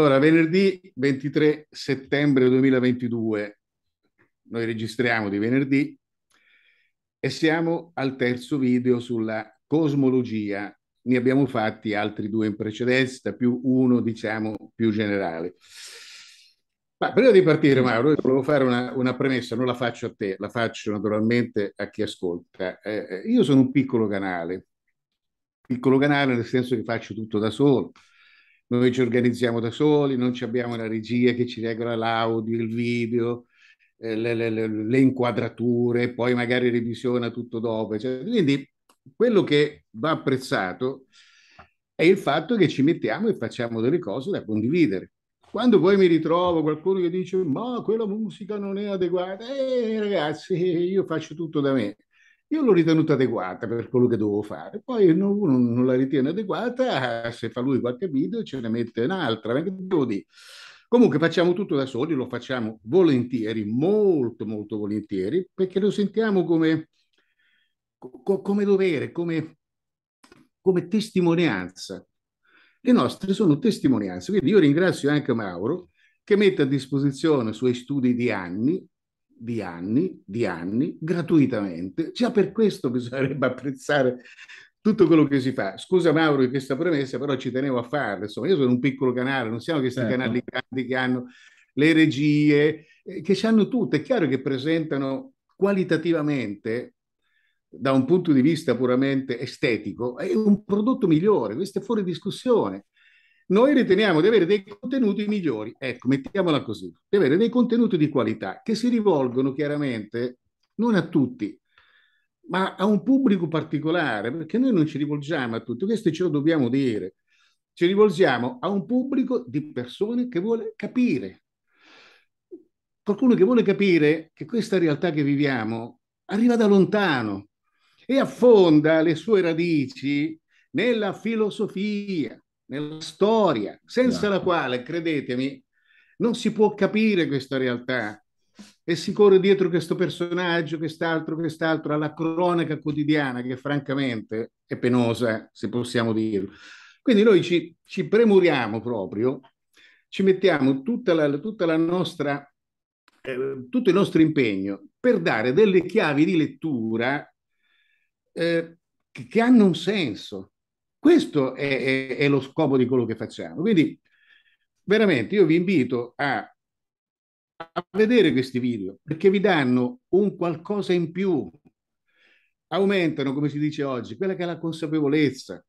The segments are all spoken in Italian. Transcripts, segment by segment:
Allora, venerdì 23 settembre 2022, noi registriamo di venerdì e siamo al terzo video sulla cosmologia. Ne abbiamo fatti altri due in precedenza, più uno, diciamo, più generale. Ma prima di partire, Mauro, volevo fare una, una, premessa, non la faccio a te, la faccio naturalmente a chi ascolta. Eh, eh io sono un piccolo canale, piccolo canale nel senso che faccio tutto da solo noi ci organizziamo da soli, non abbiamo la regia che ci regola l'audio, il video, eh, le, le, le, inquadrature, poi magari revisiona tutto dopo. Eccetera. Quindi quello che va apprezzato è il fatto che ci mettiamo e facciamo delle cose da condividere. Quando poi mi ritrovo qualcuno che dice ma quella musica non è adeguata, eh ragazzi io faccio tutto da me. Io l'ho ritenuta adeguata per quello che dovevo fare, poi uno non la ritiene adeguata, eh, se fa lui qualche video ce ne mette un'altra, Comunque facciamo tutto da soli, lo facciamo volentieri, molto molto volentieri, perché lo sentiamo come, co- come dovere, come, come testimonianza. Le nostre sono testimonianze, quindi io ringrazio anche Mauro che mette a disposizione i suoi studi di anni di anni, di anni, gratuitamente. Già per questo bisognerebbe apprezzare tutto quello che si fa. Scusa Mauro di questa premessa, però ci tenevo a farla. Insomma, io sono un piccolo canale, non siamo questi certo. canali grandi che hanno le regie, eh, che ci hanno tutte. È chiaro che presentano qualitativamente da un punto di vista puramente estetico, è un prodotto migliore, questo è fuori discussione noi riteniamo di avere dei contenuti migliori, ecco, mettiamola così, di avere dei contenuti di qualità che si rivolgono chiaramente non a tutti, ma a un pubblico particolare, perché noi non ci rivolgiamo a tutti, questo ce lo dobbiamo dire, ci rivolgiamo a un pubblico di persone che vuole capire, qualcuno che vuole capire che questa realtà che viviamo arriva da lontano e affonda le sue radici nella filosofia, nella storia, senza la esatto. quale, credetemi, non si può capire questa realtà. E si corre dietro questo personaggio, quest'altro, quest'altro, alla cronaca quotidiana che francamente è penosa, se possiamo dirlo. Quindi noi ci, ci premuriamo proprio, ci mettiamo tutta la, tutta la nostra, eh, tutto il nostro impegno per dare delle chiavi di lettura eh, che, che hanno un senso, questo è, è, è lo scopo di quello che facciamo. Quindi veramente io vi invito a, a vedere questi video perché vi danno un qualcosa in più, aumentano, come si dice oggi, quella che è la consapevolezza,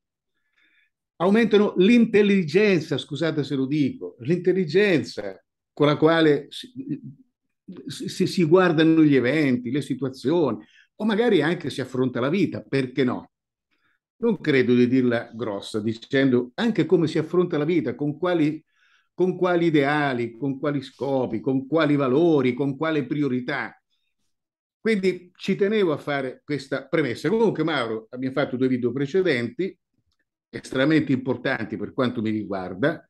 aumentano l'intelligenza, scusate se lo dico, l'intelligenza con la quale si, si, si, guardano gli eventi, le situazioni, o magari anche si affronta la vita, perché no? non credo di dirla grossa, dicendo anche come si affronta la vita, con quali, con quali ideali, con quali scopi, con quali valori, con quale priorità. Quindi ci tenevo a fare questa premessa. Comunque, Mauro, abbiamo fatto due video precedenti, estremamente importanti per quanto mi riguarda,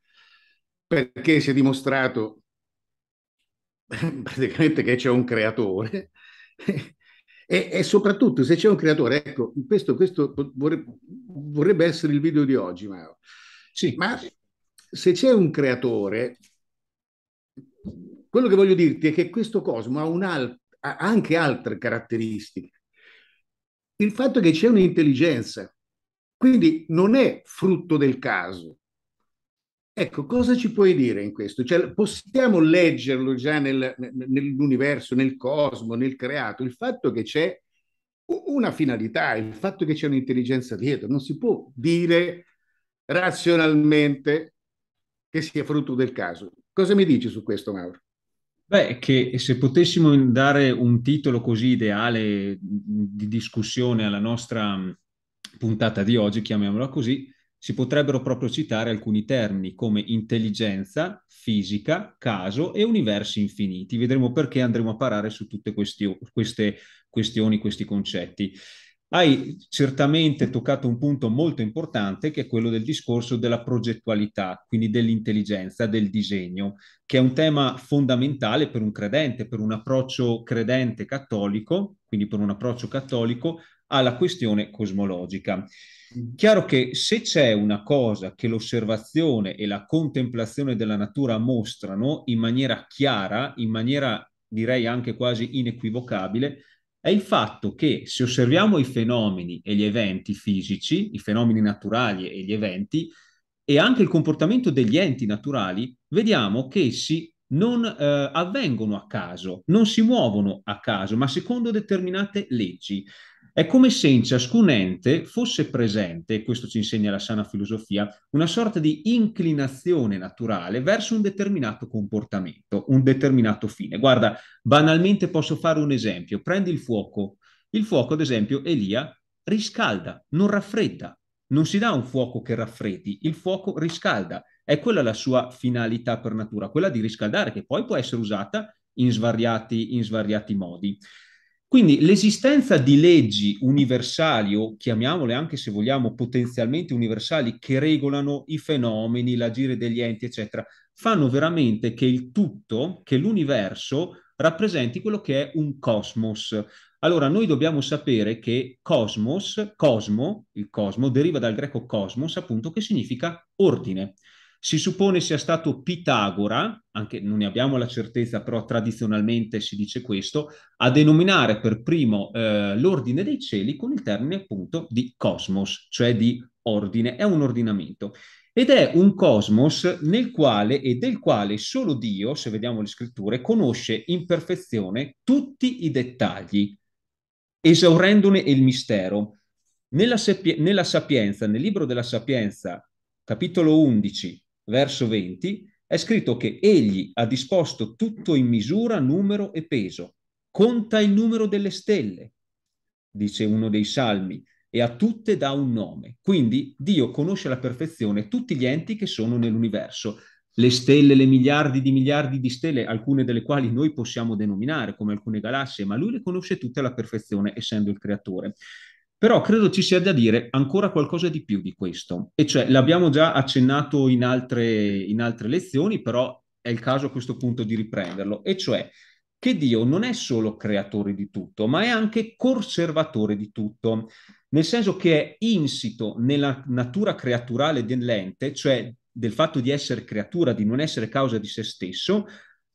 perché si è dimostrato praticamente che c'è un creatore e, e, soprattutto se c'è un creatore, ecco, questo, questo vorrebbe, vorrebbe essere il video di oggi, Mauro. Sì. Ma se c'è un creatore, quello che voglio dirti è che questo cosmo ha, un al- ha anche altre caratteristiche. Il fatto che c'è un'intelligenza, quindi non è frutto del caso, Ecco, cosa ci puoi dire in questo? Cioè, possiamo leggerlo già nel, nell'universo, nel cosmo, nel creato, il fatto che c'è una finalità, il fatto che c'è un'intelligenza dietro, non si può dire razionalmente che sia frutto del caso. Cosa mi dici su questo, Mauro? Beh, che se potessimo dare un titolo così ideale di discussione alla nostra puntata di oggi, chiamiamola così, si potrebbero proprio citare alcuni termini come intelligenza, fisica, caso e universi infiniti. Vedremo perché andremo a parare su tutte questi, queste questioni, questi concetti. Hai certamente toccato un punto molto importante che è quello del discorso della progettualità, quindi dell'intelligenza, del disegno, che è un tema fondamentale per un credente, per un approccio credente cattolico, quindi per un approccio cattolico alla questione cosmologica. Mm-hmm. Chiaro che se c'è una cosa che l'osservazione e la contemplazione della natura mostrano in maniera chiara, in maniera direi anche quasi inequivocabile, è il fatto che se osserviamo i fenomeni e gli eventi fisici, i fenomeni naturali e gli eventi, e anche il comportamento degli enti naturali, vediamo che essi non eh, avvengono a caso, non si muovono a caso, ma secondo determinate leggi. È come se in ciascun ente fosse presente, e questo ci insegna la sana filosofia, una sorta di inclinazione naturale verso un determinato comportamento, un determinato fine. Guarda, banalmente posso fare un esempio. Prendi il fuoco. Il fuoco, ad esempio, Elia riscalda, non raffredda. Non si dà un fuoco che raffreddi, il fuoco riscalda. È quella la sua finalità per natura, quella di riscaldare, che poi può essere usata in svariati, in svariati modi. Quindi l'esistenza di leggi universali, o chiamiamole anche se vogliamo potenzialmente universali, che regolano i fenomeni, l'agire degli enti, eccetera, fanno veramente che il tutto, che l'universo, rappresenti quello che è un cosmos. Allora, noi dobbiamo sapere che cosmos, cosmo, il cosmo, deriva dal greco cosmos, appunto, che significa ordine. Si suppone sia stato Pitagora, anche non ne abbiamo la certezza, però tradizionalmente si dice questo, a denominare per primo eh, l'ordine dei cieli con il termine appunto di cosmos, cioè di ordine, è un ordinamento. Ed è un cosmos nel quale e del quale solo Dio, se vediamo le scritture, conosce in perfezione tutti i dettagli, esaurendone il mistero. Nella, nella Sapienza, nel libro della Sapienza, capitolo 11, verso 20, è scritto che egli ha disposto tutto in misura, numero e peso, conta il numero delle stelle, dice uno dei salmi, e a tutte dà un nome. Quindi Dio conosce alla perfezione tutti gli enti che sono nell'universo, le stelle, le miliardi di miliardi di stelle, alcune delle quali noi possiamo denominare come alcune galassie, ma lui le conosce tutte alla perfezione, essendo il creatore. Però credo ci sia da dire ancora qualcosa di più di questo, e cioè l'abbiamo già accennato in altre, in altre lezioni, però è il caso a questo punto di riprenderlo, e cioè che Dio non è solo creatore di tutto, ma è anche conservatore di tutto, nel senso che è insito nella natura creaturale dell'ente, cioè del fatto di essere creatura, di non essere causa di se stesso,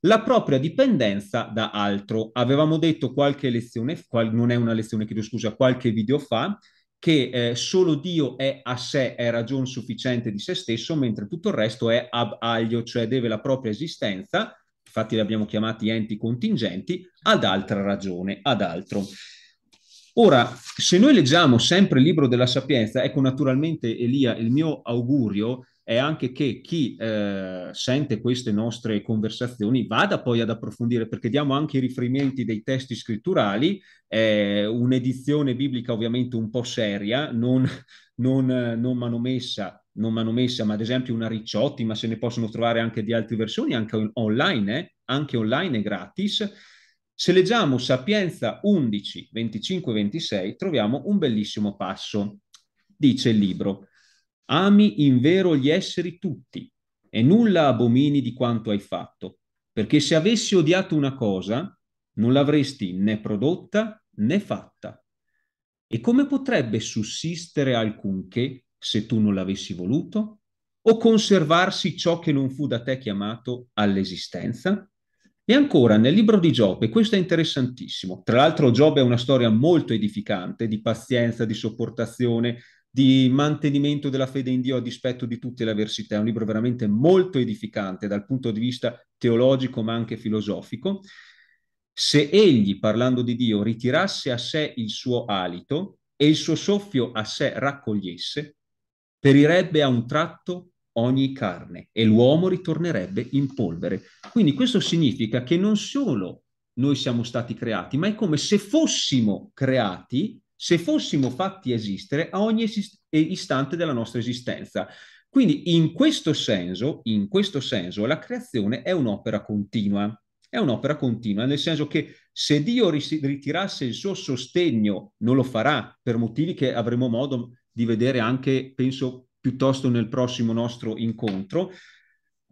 la propria dipendenza da altro. Avevamo detto qualche lezione, qual, non è una lezione, chiedo scusa, qualche video fa, che eh, solo Dio è a sé, è ragion sufficiente di se stesso, mentre tutto il resto è ab aglio, cioè deve la propria esistenza, infatti li abbiamo chiamati enti contingenti, ad altra ragione, ad altro. Ora, se noi leggiamo sempre il libro della Sapienza, ecco naturalmente Elia, il mio augurio è anche che chi eh, sente queste nostre conversazioni vada poi ad approfondire, perché diamo anche i riferimenti dei testi scritturali, è un'edizione biblica ovviamente un po' seria, non, non, non manomessa, non manomessa, ma ad esempio una Ricciotti, ma se ne possono trovare anche di altre versioni, anche online, eh? anche online è gratis. Se leggiamo Sapienza 11, 25 26, troviamo un bellissimo passo. Dice il libro, Ami in vero gli esseri tutti e nulla abomini di quanto hai fatto, perché se avessi odiato una cosa, non l'avresti né prodotta né fatta. E come potrebbe sussistere alcunché se tu non l'avessi voluto? O conservarsi ciò che non fu da te chiamato all'esistenza? E ancora nel libro di Giobbe, questo è interessantissimo. Tra l'altro Giobbe è una storia molto edificante di pazienza, di sopportazione, di mantenimento della fede in Dio a dispetto di tutte le avversità. È un libro veramente molto edificante dal punto di vista teologico ma anche filosofico. Se egli, parlando di Dio, ritirasse a sé il suo alito e il suo soffio a sé raccogliesse, perirebbe a un tratto ogni carne e l'uomo ritornerebbe in polvere. Quindi questo significa che non solo noi siamo stati creati, ma è come se fossimo creati se fossimo fatti esistere a ogni esist- eh, istante della nostra esistenza. Quindi in questo senso, in questo senso la creazione è un'opera continua. È un'opera continua, nel senso che se Dio ritirasse il suo sostegno, non lo farà per motivi che avremo modo di vedere anche, penso, piuttosto nel prossimo nostro incontro,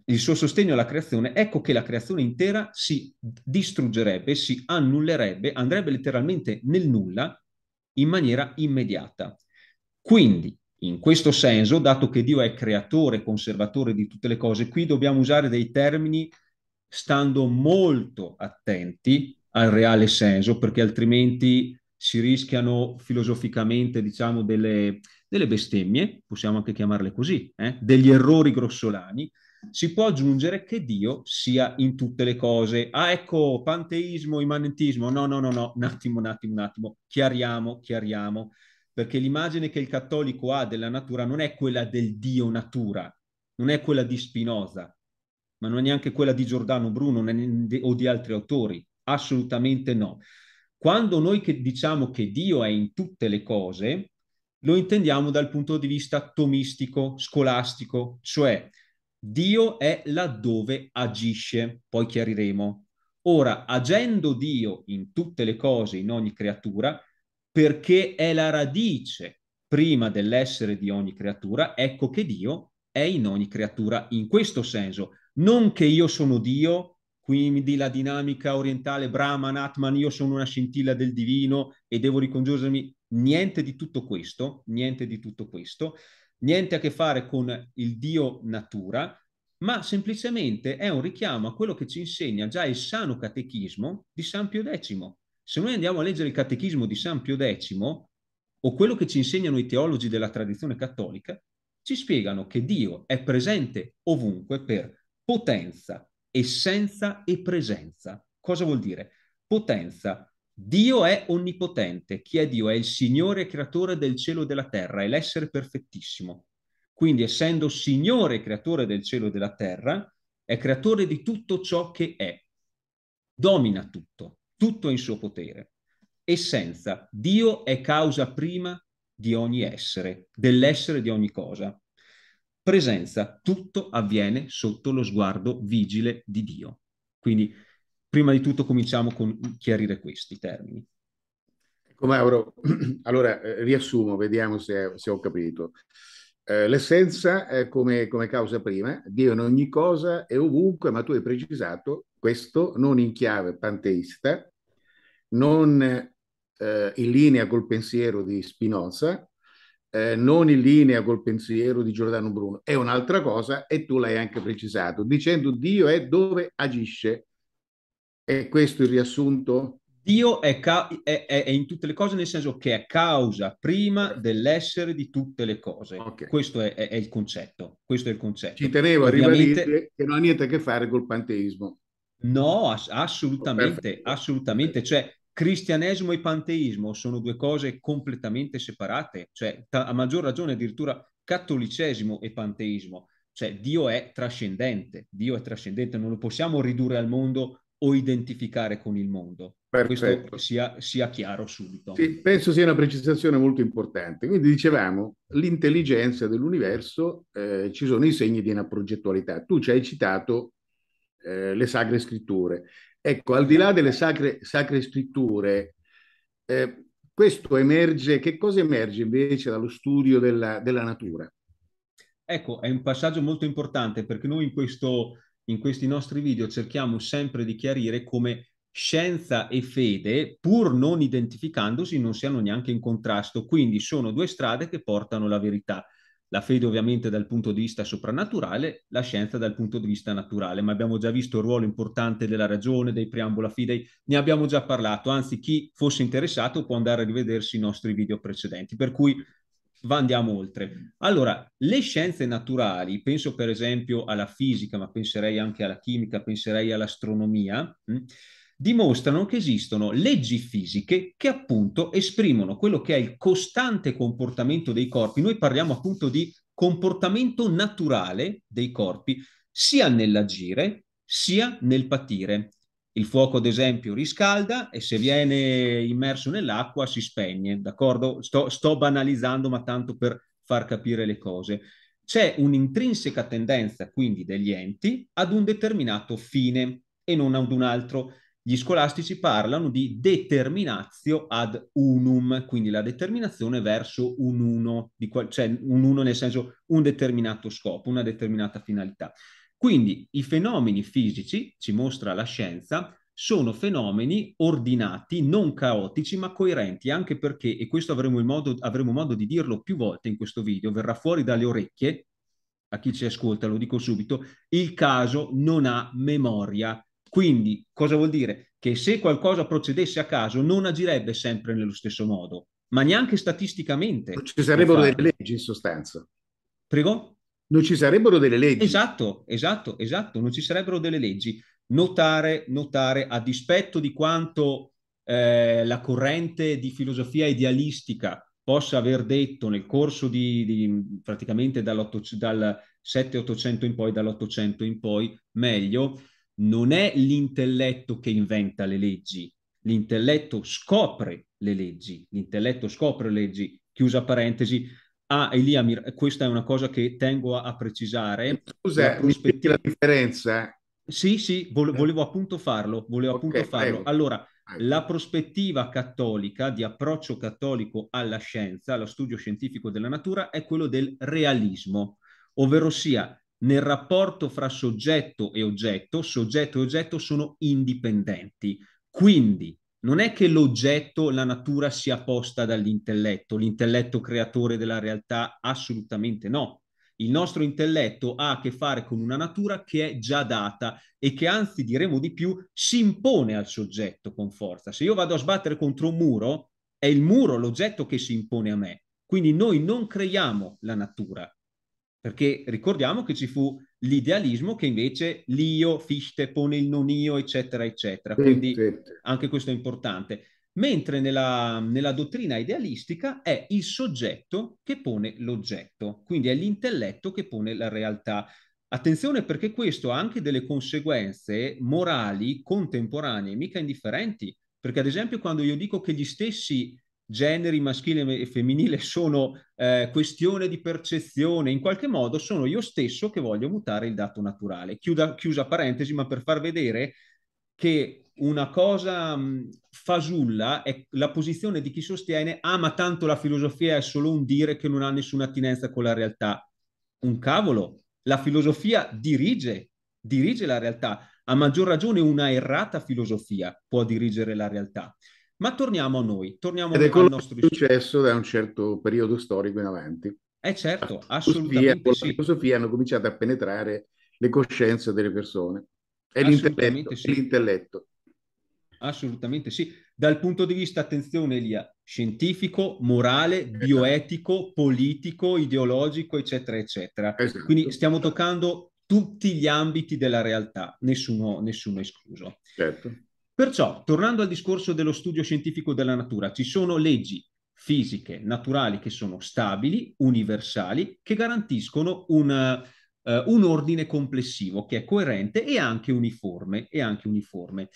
il suo sostegno alla creazione, ecco che la creazione intera si distruggerebbe, si annullerebbe, andrebbe letteralmente nel nulla in maniera immediata. Quindi, in questo senso, dato che Dio è creatore, e conservatore di tutte le cose, qui dobbiamo usare dei termini stando molto attenti al reale senso, perché altrimenti si rischiano filosoficamente, diciamo, delle, delle bestemmie, possiamo anche chiamarle così, eh? degli errori grossolani, si può aggiungere che Dio sia in tutte le cose. Ah, ecco, panteismo, immanentismo. No, no, no, no, un attimo, un attimo, un attimo. Chiariamo, chiariamo, perché l'immagine che il cattolico ha della natura non è quella del Dio natura, non è quella di Spinoza, ma non è neanche quella di Giordano Bruno o di altri autori. Assolutamente no. Quando noi che diciamo che Dio è in tutte le cose, lo intendiamo dal punto di vista tomistico, scolastico, cioè Dio è laddove agisce, poi chiariremo. Ora, agendo Dio in tutte le cose, in ogni creatura, perché è la radice prima dell'essere di ogni creatura, ecco che Dio è in ogni creatura in questo senso. Non che io sono Dio, quindi la dinamica orientale Brahman, Atman, io sono una scintilla del divino e devo ricongiungermi, niente di tutto questo, niente di tutto questo, niente a che fare con il Dio natura, ma semplicemente è un richiamo a quello che ci insegna già il sano catechismo di San Pio X. Se noi andiamo a leggere il catechismo di San Pio X, o quello che ci insegnano i teologi della tradizione cattolica, ci spiegano che Dio è presente ovunque per potenza, essenza e presenza. Cosa vuol dire? Potenza, Dio è onnipotente. Chi è Dio? È il Signore creatore del cielo e della terra, è l'essere perfettissimo. Quindi, essendo Signore creatore del cielo e della terra, è creatore di tutto ciò che è. Domina tutto, tutto è in suo potere. Essenza, Dio è causa prima di ogni essere, dell'essere di ogni cosa. Presenza, tutto avviene sotto lo sguardo vigile di Dio. Quindi prima di tutto cominciamo con chiarire questi termini. Ecco Mauro, allora eh, riassumo, vediamo se, se ho capito. Eh, l'essenza è come, come, causa prima, Dio in ogni cosa e ovunque, ma tu hai precisato questo non in chiave panteista, non eh, in linea col pensiero di Spinoza, eh, non in linea col pensiero di Giordano Bruno, è un'altra cosa e tu l'hai anche precisato, dicendo Dio è dove agisce, è questo il riassunto? Dio è, ca- è, è, è, in tutte le cose, nel senso che è causa prima dell'essere di tutte le cose. Okay. Questo è, il concetto. Questo è il concetto. Ci tenevo Ovviamente... a ribadire che non ha niente a che fare col panteismo. No, ass- assolutamente, oh, assolutamente. Cioè, cristianesimo e panteismo sono due cose completamente separate. Cioè, ta- a maggior ragione addirittura cattolicesimo e panteismo. Cioè, Dio è trascendente. Dio è trascendente, non lo possiamo ridurre al mondo o identificare con il mondo. Perfetto. Questo sia, sia chiaro subito. Sì, penso sia una precisazione molto importante. Quindi dicevamo, l'intelligenza dell'universo, eh, ci sono i segni di una progettualità. Tu ci hai citato eh, le sacre scritture. Ecco, al di là delle sacre, sacre scritture, eh, questo emerge, che cosa emerge invece dallo studio della, della natura? Ecco, è un passaggio molto importante perché noi in questo in questi nostri video cerchiamo sempre di chiarire come scienza e fede, pur non identificandosi, non siano neanche in contrasto, quindi sono due strade che portano alla verità. La fede ovviamente dal punto di vista soprannaturale, la scienza dal punto di vista naturale, ma abbiamo già visto il ruolo importante della ragione, dei preambola fidei, ne abbiamo già parlato, anzi chi fosse interessato può andare a rivedersi i nostri video precedenti, per cui va andiamo oltre. Allora, le scienze naturali, penso per esempio alla fisica, ma penserei anche alla chimica, penserei all'astronomia, mh, hm, dimostrano che esistono leggi fisiche che appunto esprimono quello che è il costante comportamento dei corpi. Noi parliamo appunto di comportamento naturale dei corpi, sia nell'agire sia nel patire. Il fuoco, ad esempio, riscalda e se viene immerso nell'acqua si spegne, d'accordo? Sto, sto banalizzando, ma tanto per far capire le cose. C'è un'intrinseca tendenza, quindi, degli enti ad un determinato fine e non ad un altro. Gli scolastici parlano di determinatio ad unum, quindi la determinazione verso un uno, qual- cioè un uno nel senso un determinato scopo, una determinata finalità. Quindi i fenomeni fisici, ci mostra la scienza, sono fenomeni ordinati, non caotici, ma coerenti, anche perché, e questo avremo, modo, avremo modo di dirlo più volte in questo video, verrà fuori dalle orecchie, a chi ci ascolta lo dico subito, il caso non ha memoria. Quindi cosa vuol dire? Che se qualcosa procedesse a caso non agirebbe sempre nello stesso modo, ma neanche statisticamente. Ci sarebbero delle leggi in sostanza. Prego? Non ci sarebbero delle leggi. Esatto, esatto, esatto, non ci sarebbero delle leggi. Notare, notare, a dispetto di quanto eh, la corrente di filosofia idealistica possa aver detto nel corso di, di praticamente dal 7-800 in poi, dall'800 in poi, meglio, non è l'intelletto che inventa le leggi, l'intelletto scopre le leggi, l'intelletto scopre le leggi, chiusa parentesi, Ah, Elia, questa è una cosa che tengo a, a precisare. Scusa, la, prospettiva... la differenza? Eh? Sì, sì, eh. volevo appunto farlo, volevo okay, appunto farlo. Allora, la prospettiva cattolica, di approccio cattolico alla scienza, allo studio scientifico della natura, è quello del realismo, ovvero sia nel rapporto fra soggetto e oggetto, soggetto e oggetto sono indipendenti. Quindi non è che l'oggetto, la natura sia posta dall'intelletto, l'intelletto creatore della realtà, assolutamente no. Il nostro intelletto ha a che fare con una natura che è già data e che anzi, diremo di più, si impone al soggetto con forza. Se io vado a sbattere contro un muro, è il muro l'oggetto che si impone a me. Quindi noi non creiamo la natura, perché ricordiamo che ci fu l'idealismo che invece l'io, Fichte pone il non io, eccetera, eccetera. Quindi anche questo è importante. Mentre nella, nella dottrina idealistica è il soggetto che pone l'oggetto, quindi è l'intelletto che pone la realtà. Attenzione perché questo ha anche delle conseguenze morali contemporanee, mica indifferenti, perché ad esempio quando io dico che gli stessi generi maschile e femminile sono eh, questione di percezione, in qualche modo sono io stesso che voglio mutare il dato naturale. Chiuda, chiusa parentesi, ma per far vedere che una cosa mh, fasulla è la posizione di chi sostiene ah ma tanto la filosofia è solo un dire che non ha nessuna attinenza con la realtà. Un cavolo, la filosofia dirige, dirige la realtà. A maggior ragione una errata filosofia può dirigere la realtà. Ma torniamo a noi, torniamo Ed al nostro successo da un certo periodo storico in avanti. Eh certo, la assolutamente sì. La filosofia hanno cominciato a penetrare le coscienze delle persone. e l'intelletto, sì. l'intelletto. Assolutamente sì. Dal punto di vista, attenzione Elia, scientifico, morale, esatto. bioetico, politico, ideologico, eccetera, eccetera. Esatto. Quindi stiamo toccando tutti gli ambiti della realtà, nessuno, nessuno escluso. Certo. Perciò, tornando al discorso dello studio scientifico della natura, ci sono leggi fisiche, naturali, che sono stabili, universali, che garantiscono un, uh, un ordine complessivo che è coerente e anche uniforme. E anche uniforme.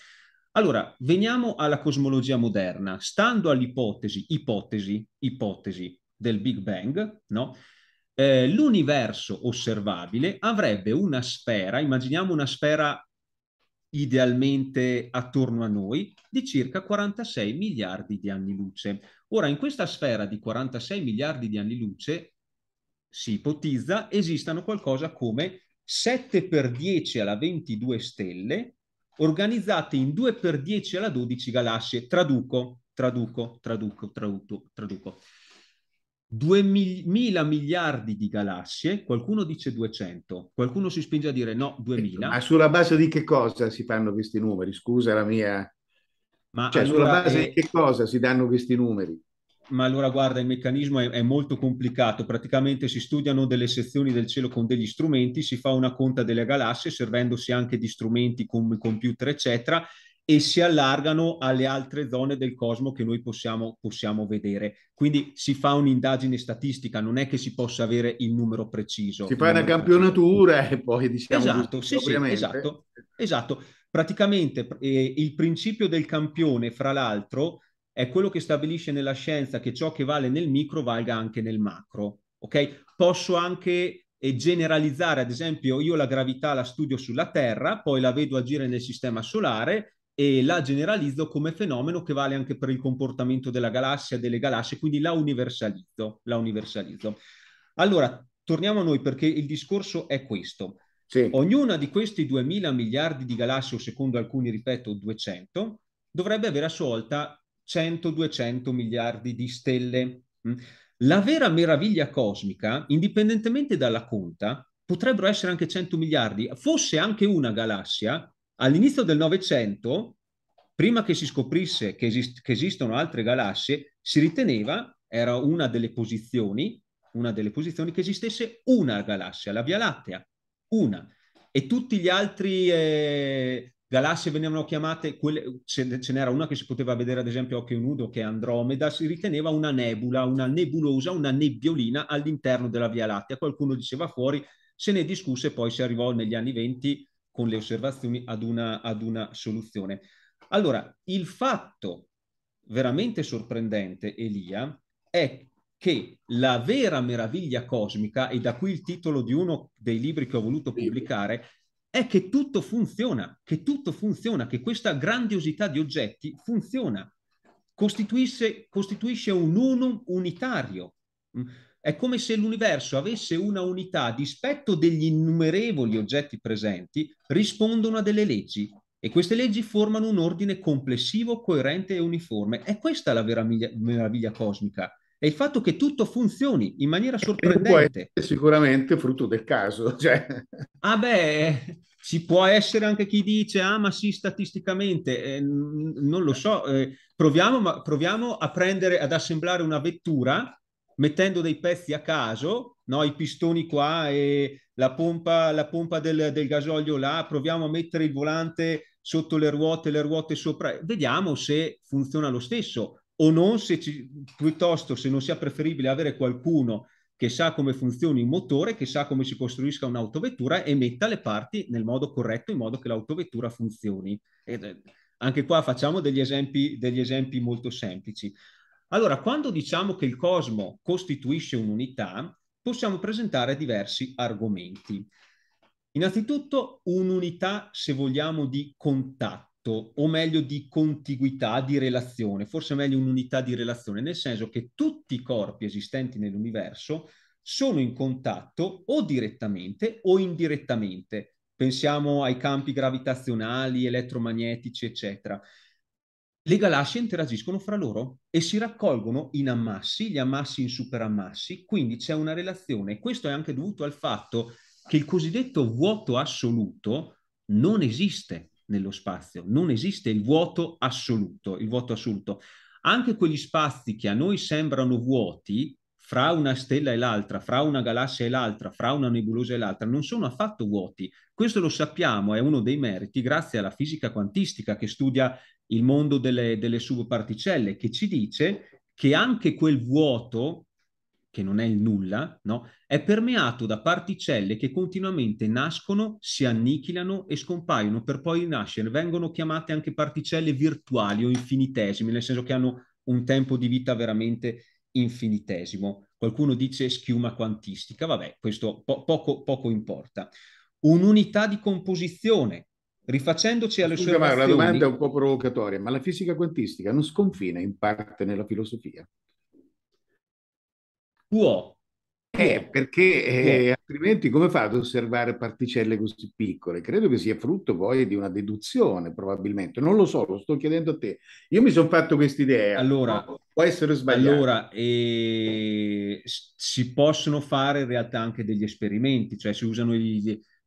Allora, veniamo alla cosmologia moderna. Stando all'ipotesi, ipotesi, ipotesi del Big Bang, no? eh, l'universo osservabile avrebbe una sfera, immaginiamo una sfera idealmente attorno a noi, di circa 46 miliardi di anni luce. Ora, in questa sfera di 46 miliardi di anni luce si ipotizza esistano qualcosa come 7 per 10 alla 22 stelle organizzate in 2 per 10 alla 12 galassie. Traduco, traduco, traduco, traduco, traduco. 2000 miliardi di galassie, qualcuno dice 200, qualcuno si spinge a dire no, 2000. Ma sulla base di che cosa si fanno questi numeri? Scusa la mia... Ma cioè, allora sulla base è... di che cosa si danno questi numeri? Ma allora guarda, il meccanismo è, è, molto complicato, praticamente si studiano delle sezioni del cielo con degli strumenti, si fa una conta delle galassie servendosi anche di strumenti come computer, eccetera, e si allargano alle altre zone del cosmo che noi possiamo, possiamo vedere. Quindi si fa un'indagine statistica, non è che si possa avere il numero preciso. Si fa una campionatura e poi diciamo... Esatto, sì, sì, esatto, esatto. Praticamente eh, il principio del campione, fra l'altro, è quello che stabilisce nella scienza che ciò che vale nel micro valga anche nel macro. Okay? Posso anche e eh, generalizzare, ad esempio, io la gravità la studio sulla Terra, poi la vedo agire nel sistema solare e la generalizzo come fenomeno che vale anche per il comportamento della galassia, delle galassie, quindi la universalizzo. La universalizzo. Allora, torniamo a noi perché il discorso è questo. Sì. Ognuna di questi 2.000 miliardi di galassie, o secondo alcuni, ripeto, 200, dovrebbe avere a sua volta 100-200 miliardi di stelle. Mm? La vera meraviglia cosmica, indipendentemente dalla conta, potrebbero essere anche 100 miliardi, fosse anche una galassia, All'inizio del Novecento, prima che si scoprisse che, esist- che esistono altre galassie, si riteneva, era una delle posizioni, una delle posizioni che esistesse una galassia, la Via Lattea, una. E tutti gli altri eh, galassie venivano chiamate, quelle, ce, ce, n'era una che si poteva vedere ad esempio a occhio nudo, che è Andromeda, si riteneva una nebula, una nebulosa, una nebbiolina all'interno della Via Lattea. Qualcuno diceva fuori, se ne discusse, poi si arrivò negli anni 20 con le osservazioni ad una, ad una soluzione. Allora, il fatto veramente sorprendente, Elia, è che la vera meraviglia cosmica, e da qui il titolo di uno dei libri che ho voluto pubblicare, è che tutto funziona, che tutto funziona, che questa grandiosità di oggetti funziona, costituisce, costituisce un unum unitario. È come se l'universo avesse una unità dispetto degli innumerevoli oggetti presenti, rispondono a delle leggi e queste leggi formano un ordine complessivo, coerente e uniforme. È questa la vera miglia- meraviglia cosmica. È il fatto che tutto funzioni in maniera sorprendente. È sicuramente frutto del caso. Cioè... Ah beh, ci può essere anche chi dice, ah ma sì, statisticamente, eh, non lo so, eh, proviamo, ma, proviamo a prendere, ad assemblare una vettura mettendo dei pezzi a caso, no? i pistoni qua e la pompa, la pompa del, del, gasolio là, proviamo a mettere il volante sotto le ruote, le ruote sopra, vediamo se funziona lo stesso o non, se ci, piuttosto se non sia preferibile avere qualcuno che sa come funzioni un motore, che sa come si costruisca un'autovettura e metta le parti nel modo corretto, in modo che l'autovettura funzioni. Ed, eh, anche qua facciamo degli esempi, degli esempi molto semplici. Allora, quando diciamo che il cosmo costituisce un'unità, possiamo presentare diversi argomenti. Innanzitutto un'unità, se vogliamo, di contatto, o meglio di contiguità, di relazione, forse meglio un'unità di relazione, nel senso che tutti i corpi esistenti nell'universo sono in contatto o direttamente o indirettamente. Pensiamo ai campi gravitazionali, elettromagnetici, eccetera le galassie interagiscono fra loro e si raccolgono in ammassi, gli ammassi in superammassi, quindi c'è una relazione. Questo è anche dovuto al fatto che il cosiddetto vuoto assoluto non esiste nello spazio, non esiste il vuoto assoluto, il vuoto assoluto. Anche quegli spazi che a noi sembrano vuoti, fra una stella e l'altra, fra una galassia e l'altra, fra una nebulosa e l'altra, non sono affatto vuoti. Questo lo sappiamo, è uno dei meriti grazie alla fisica quantistica che studia il mondo delle, delle subparticelle, che ci dice che anche quel vuoto, che non è il nulla, no? è permeato da particelle che continuamente nascono, si annichilano e scompaiono per poi rinascere. Vengono chiamate anche particelle virtuali o infinitesimi, nel senso che hanno un tempo di vita veramente infinitesimo. Qualcuno dice schiuma quantistica, vabbè, questo po- poco, poco importa. Un'unità di composizione, Rifacendoci alle Scusa, sue ma, La domanda è un po' provocatoria, ma la fisica quantistica non sconfina in parte nella filosofia? Può. Eh, perché eh, altrimenti come fa ad osservare particelle così piccole? Credo che sia frutto poi di una deduzione, probabilmente. Non lo so, lo sto chiedendo a te. Io mi sono fatto questa idea. Allora, può essere sbagliato. Allora, eh, si possono fare in realtà anche degli esperimenti, cioè si usano gli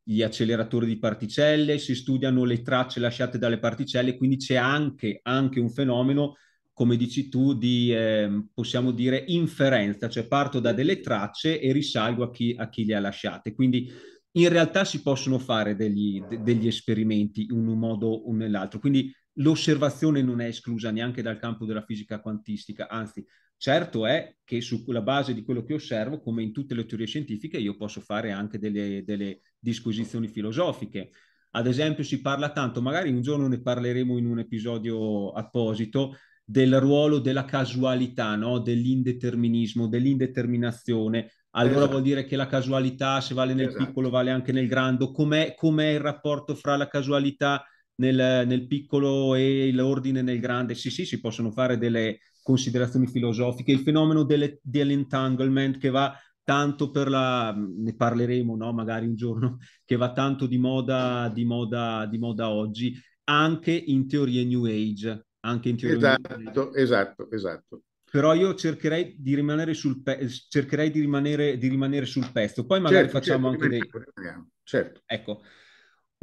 gli acceleratori di particelle, si studiano le tracce lasciate dalle particelle, quindi c'è anche, anche un fenomeno, come dici tu, di eh, possiamo dire inferenza, cioè parto da delle tracce e risalgo a chi, a chi le ha lasciate. Quindi in realtà si possono fare degli, de, degli esperimenti in un modo o nell'altro. Quindi l'osservazione non è esclusa neanche dal campo della fisica quantistica, anzi, certo è che sulla base di quello che osservo, come in tutte le teorie scientifiche, io posso fare anche delle, delle disquisizioni filosofiche. Ad esempio, si parla tanto, magari un giorno ne parleremo in un episodio apposito, del ruolo della casualità, no? dell'indeterminismo, dell'indeterminazione. Allora esatto. vuol dire che la casualità, se vale nel esatto. piccolo, vale anche nel grande. Com'è, com'è il rapporto fra la casualità nel, nel piccolo e l'ordine nel grande, sì sì, si possono fare delle considerazioni filosofiche, il fenomeno delle, dell'entanglement che va tanto per la, ne parleremo no? magari un giorno, che va tanto di moda, di moda, di moda oggi, anche in teorie New Age. Anche in teorie esatto, Age. esatto, esatto. Però io cercherei di rimanere sul, pe- cercherei di rimanere, di rimanere sul pezzo, poi magari certo, certo facciamo certo, anche dei... Certo. Ecco,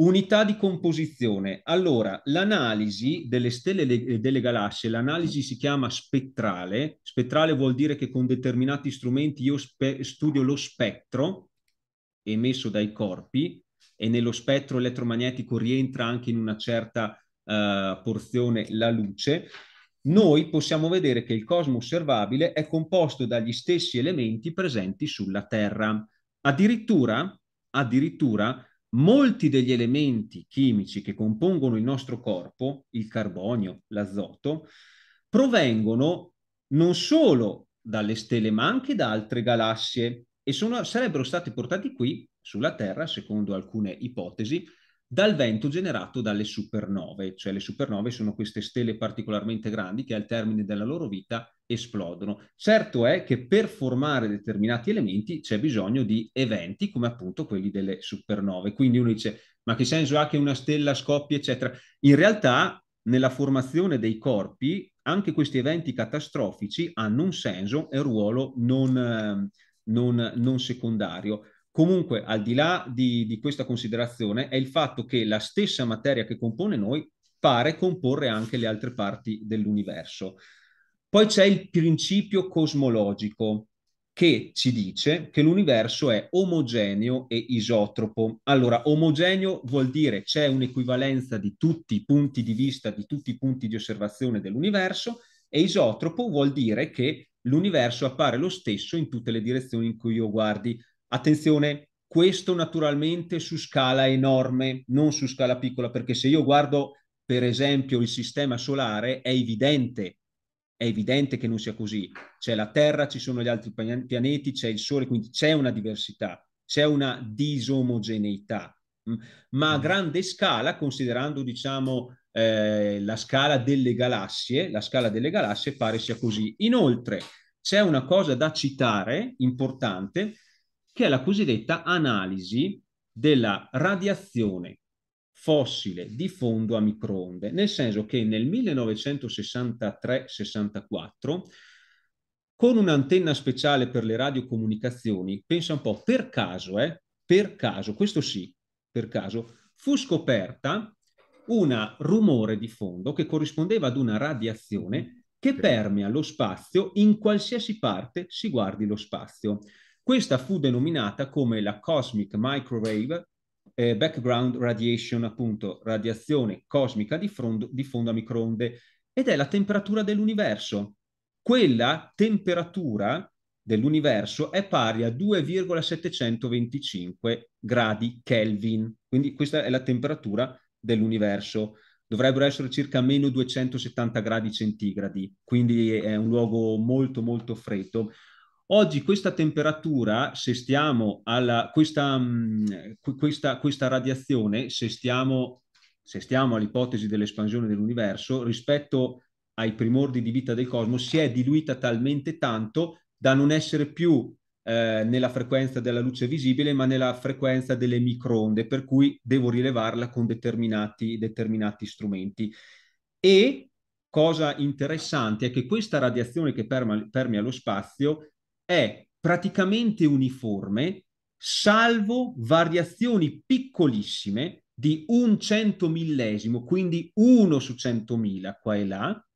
Unità di composizione. Allora, l'analisi delle stelle e eh, delle galassie, l'analisi si chiama spettrale. Spettrale vuol dire che con determinati strumenti io studio lo spettro emesso dai corpi e nello spettro elettromagnetico rientra anche in una certa uh, porzione la luce. Noi possiamo vedere che il cosmo osservabile è composto dagli stessi elementi presenti sulla Terra. Addirittura, addirittura molti degli elementi chimici che compongono il nostro corpo, il carbonio, l'azoto, provengono non solo dalle stelle ma anche da altre galassie e sono, sarebbero stati portati qui sulla Terra, secondo alcune ipotesi, dal vento generato dalle supernove, cioè le supernove sono queste stelle particolarmente grandi che al termine della loro vita esplodono. Certo è che per formare determinati elementi c'è bisogno di eventi come appunto quelli delle supernove, quindi uno dice ma che senso ha che una stella scoppi eccetera? In realtà nella formazione dei corpi anche questi eventi catastrofici hanno un senso e un ruolo non, ehm, non, non secondario. Comunque, al di là di, di questa considerazione, è il fatto che la stessa materia che compone noi pare comporre anche le altre parti dell'universo. Poi c'è il principio cosmologico che ci dice che l'universo è omogeneo e isotropo. Allora, omogeneo vuol dire c'è un'equivalenza di tutti i punti di vista, di tutti i punti di osservazione dell'universo, e isotropo vuol dire che l'universo appare lo stesso in tutte le direzioni in cui io guardi. Attenzione, questo naturalmente su scala enorme, non su scala piccola, perché se io guardo per esempio il sistema solare è evidente, è evidente che non sia così. C'è la Terra, ci sono gli altri pianeti, c'è il Sole, quindi c'è una diversità, c'è una disomogeneità. Mm? Ma a mm-hmm. grande scala, considerando diciamo eh, la scala delle galassie, la scala delle galassie pare sia così. Inoltre c'è una cosa da citare importante che è la cosiddetta analisi della radiazione fossile di fondo a microonde, nel senso che nel 1963-64 con un'antenna speciale per le radiocomunicazioni, pensa un po', per caso, eh, per caso, questo sì, per caso, fu scoperta un rumore di fondo che corrispondeva ad una radiazione che permea lo spazio in qualsiasi parte si guardi lo spazio. Questa fu denominata come la Cosmic Microwave eh, Background Radiation, appunto radiazione cosmica di, frondo, di fondo a microonde, ed è la temperatura dell'universo. Quella temperatura dell'universo è pari a 2,725 gradi Kelvin, quindi questa è la temperatura dell'universo. Dovrebbero essere circa meno 270 gradi centigradi, quindi è un luogo molto molto freddo. Oggi questa temperatura, se stiamo alla questa, mm, questa, questa radiazione, se stiamo, se stiamo all'ipotesi dell'espansione dell'universo, rispetto ai primordi di vita del cosmo, si è diluita talmente tanto da non essere più eh, nella frequenza della luce visibile, ma nella frequenza delle microonde, per cui devo rilevarla con determinati, determinati strumenti. E cosa interessante è che questa radiazione che perma, permea lo spazio è praticamente uniforme, salvo variazioni piccolissime di un centomillesimo, quindi uno su centomila qua e là,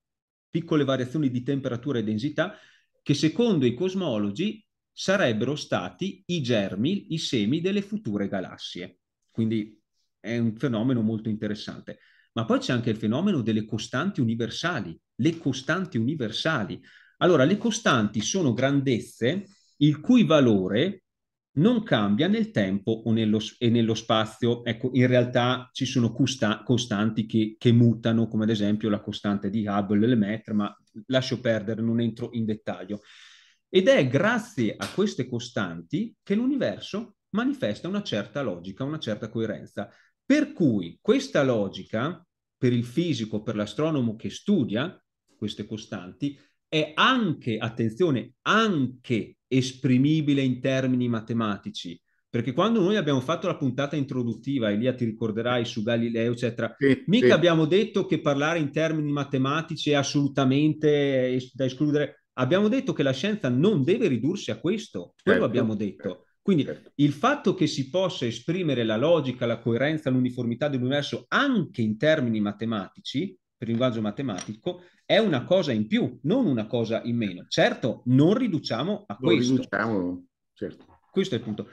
piccole variazioni di temperatura e densità, che secondo i cosmologi sarebbero stati i germi, i semi delle future galassie. Quindi è un fenomeno molto interessante. Ma poi c'è anche il fenomeno delle costanti universali, le costanti universali. Allora, le costanti sono grandezze il cui valore non cambia nel tempo o nello, e nello spazio. Ecco, in realtà ci sono costa, costanti che, che, mutano, come ad esempio la costante di Hubble, le metre, ma lascio perdere, non entro in dettaglio. Ed è grazie a queste costanti che l'universo manifesta una certa logica, una certa coerenza. Per cui questa logica, per il fisico, per l'astronomo che studia queste costanti, è anche, attenzione, anche esprimibile in termini matematici. Perché quando noi abbiamo fatto la puntata introduttiva, Elia ti ricorderai su Galileo, eccetera, sì, mica sì. abbiamo detto che parlare in termini matematici è assolutamente da escludere. Abbiamo detto che la scienza non deve ridursi a questo, certo, quello abbiamo detto. Certo, Quindi certo. il fatto che si possa esprimere la logica, la coerenza, l'uniformità dell'universo anche in termini matematici per il linguaggio matematico è una cosa in più, non una cosa in meno. Certo, non riduciamo a non questo. Riduciamo, certo. Questo è il punto.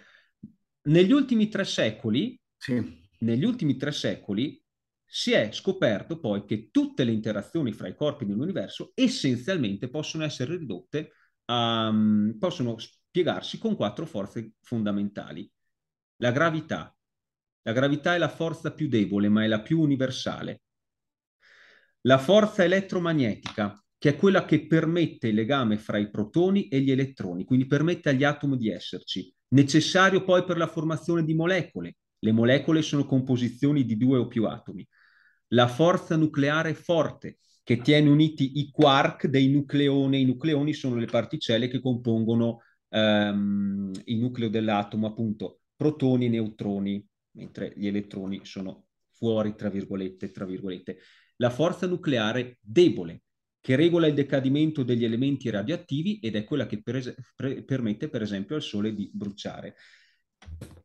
Negli ultimi tre secoli, sì. negli ultimi tre secoli, si è scoperto poi che tutte le interazioni fra i corpi dell'universo essenzialmente possono essere ridotte a, possono spiegarsi con quattro forze fondamentali. La gravità. La gravità è la forza più debole, ma è la più universale. La forza elettromagnetica, che è quella che permette il legame fra i protoni e gli elettroni, quindi permette agli atomi di esserci, necessario poi per la formazione di molecole. Le molecole sono composizioni di due o più atomi. La forza nucleare forte, che tiene uniti i quark dei nucleoni. I nucleoni sono le particelle che compongono ehm, il nucleo dell'atomo, appunto, protoni e neutroni, mentre gli elettroni sono fuori, tra virgolette, tra virgolette la forza nucleare debole, che regola il decadimento degli elementi radioattivi ed è quella che per pre- permette, per esempio, al Sole di bruciare.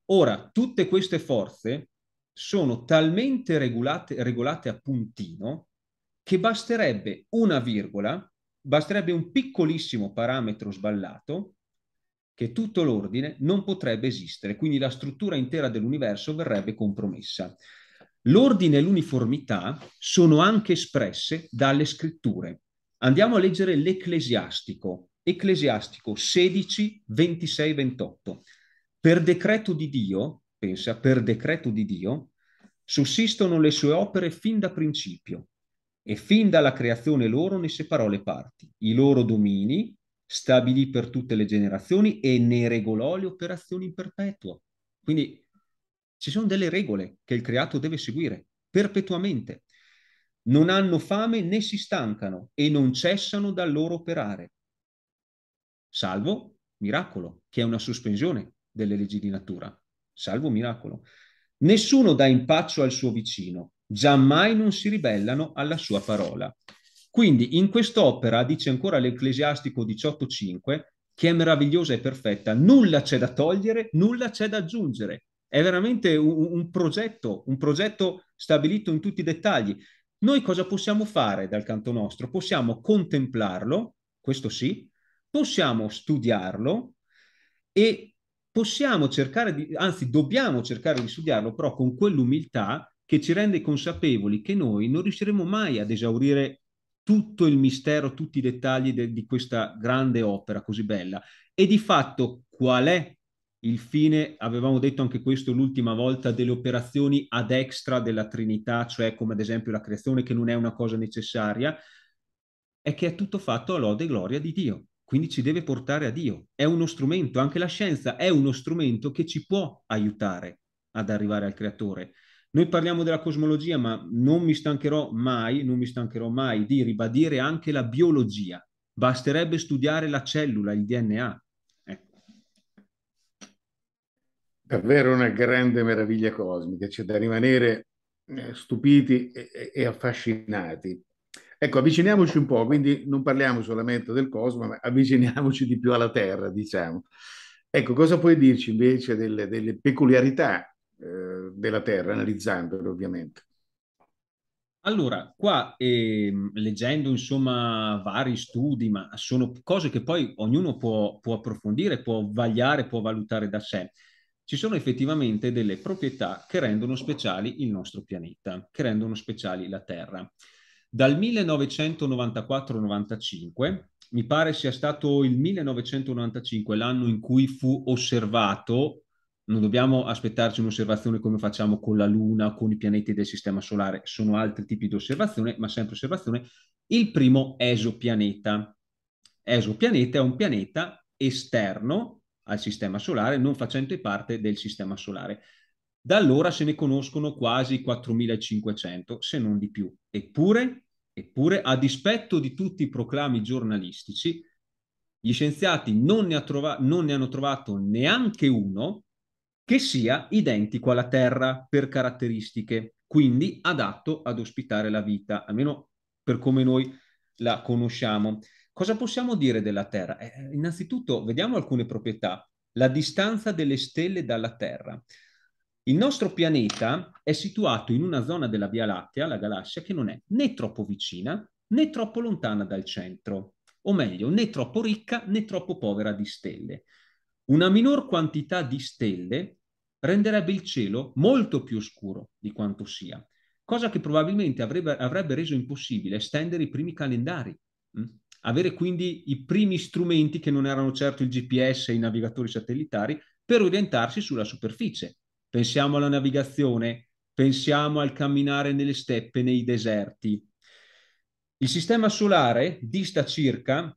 Ora, tutte queste forze sono talmente regolate, regolate a puntino che basterebbe una virgola, basterebbe un piccolissimo parametro sballato che tutto l'ordine non potrebbe esistere, quindi la struttura intera dell'universo verrebbe compromessa. L'ordine e l'uniformità sono anche espresse dalle scritture. Andiamo a leggere l'Ecclesiastico, Ecclesiastico 16, 26, 28. Per decreto di Dio, pensa, per decreto di Dio, sussistono le sue opere fin da principio e fin dalla creazione loro ne separò le parti, i loro domini stabilì per tutte le generazioni e ne regolò le operazioni in perpetuo. Quindi ci sono delle regole che il creato deve seguire perpetuamente. Non hanno fame né si stancano e non cessano dal loro operare. Salvo miracolo, che è una sospensione delle leggi di natura. Salvo miracolo. Nessuno dà impaccio al suo vicino, giammai non si ribellano alla sua parola. Quindi in quest'opera, dice ancora l'Ecclesiastico 18.5, che è meravigliosa e perfetta, nulla c'è da togliere, nulla c'è da aggiungere, è veramente un, un, progetto, un progetto stabilito in tutti i dettagli. Noi cosa possiamo fare dal canto nostro? Possiamo contemplarlo, questo sì, possiamo studiarlo e possiamo cercare di, anzi dobbiamo cercare di studiarlo però con quell'umiltà che ci rende consapevoli che noi non riusciremo mai ad esaurire tutto il mistero, tutti i dettagli de, di questa grande opera così bella. E di fatto qual è il fine, avevamo detto anche questo l'ultima volta, delle operazioni ad extra della Trinità, cioè come ad esempio la creazione che non è una cosa necessaria, è che è tutto fatto a lode e gloria di Dio. Quindi ci deve portare a Dio. È uno strumento, anche la scienza è uno strumento che ci può aiutare ad arrivare al creatore. Noi parliamo della cosmologia, ma non mi stancherò mai, non mi stancherò mai di ribadire anche la biologia. Basterebbe studiare la cellula, il DNA, davvero una grande meraviglia cosmica, c'è da rimanere eh, stupiti e, e, affascinati. Ecco, avviciniamoci un po', quindi non parliamo solamente del cosmo, ma avviciniamoci di più alla Terra, diciamo. Ecco, cosa puoi dirci invece delle, delle peculiarità eh, della Terra, analizzandole ovviamente? Allora, qua eh, leggendo insomma vari studi, ma sono cose che poi ognuno può, può approfondire, può vagliare, può valutare da sé ci sono effettivamente delle proprietà che rendono speciali il nostro pianeta, che rendono speciali la Terra. Dal 1994-95, mi pare sia stato il 1995 l'anno in cui fu osservato, non dobbiamo aspettarci un'osservazione come facciamo con la Luna, con i pianeti del Sistema Solare, sono altri tipi di osservazione, ma sempre osservazione, il primo esopianeta. Esopianeta è un pianeta esterno al Sistema Solare, non facente parte del Sistema Solare. Da allora se ne conoscono quasi 4.500, se non di più. Eppure, eppure, a dispetto di tutti i proclami giornalistici, gli scienziati non ne, trova- non ne hanno trovato neanche uno che sia identico alla Terra per caratteristiche, quindi adatto ad ospitare la vita, almeno per come noi la conosciamo. Cosa possiamo dire della Terra? Eh, innanzitutto vediamo alcune proprietà. La distanza delle stelle dalla Terra. Il nostro pianeta è situato in una zona della Via Lattea, la galassia, che non è né troppo vicina né troppo lontana dal centro, o meglio, né troppo ricca né troppo povera di stelle. Una minor quantità di stelle renderebbe il cielo molto più oscuro di quanto sia, cosa che probabilmente avrebbe, avrebbe reso impossibile estendere i primi calendari. Mm? avere quindi i primi strumenti che non erano certo il GPS e i navigatori satellitari per orientarsi sulla superficie. Pensiamo alla navigazione, pensiamo al camminare nelle steppe, nei deserti. Il sistema solare dista circa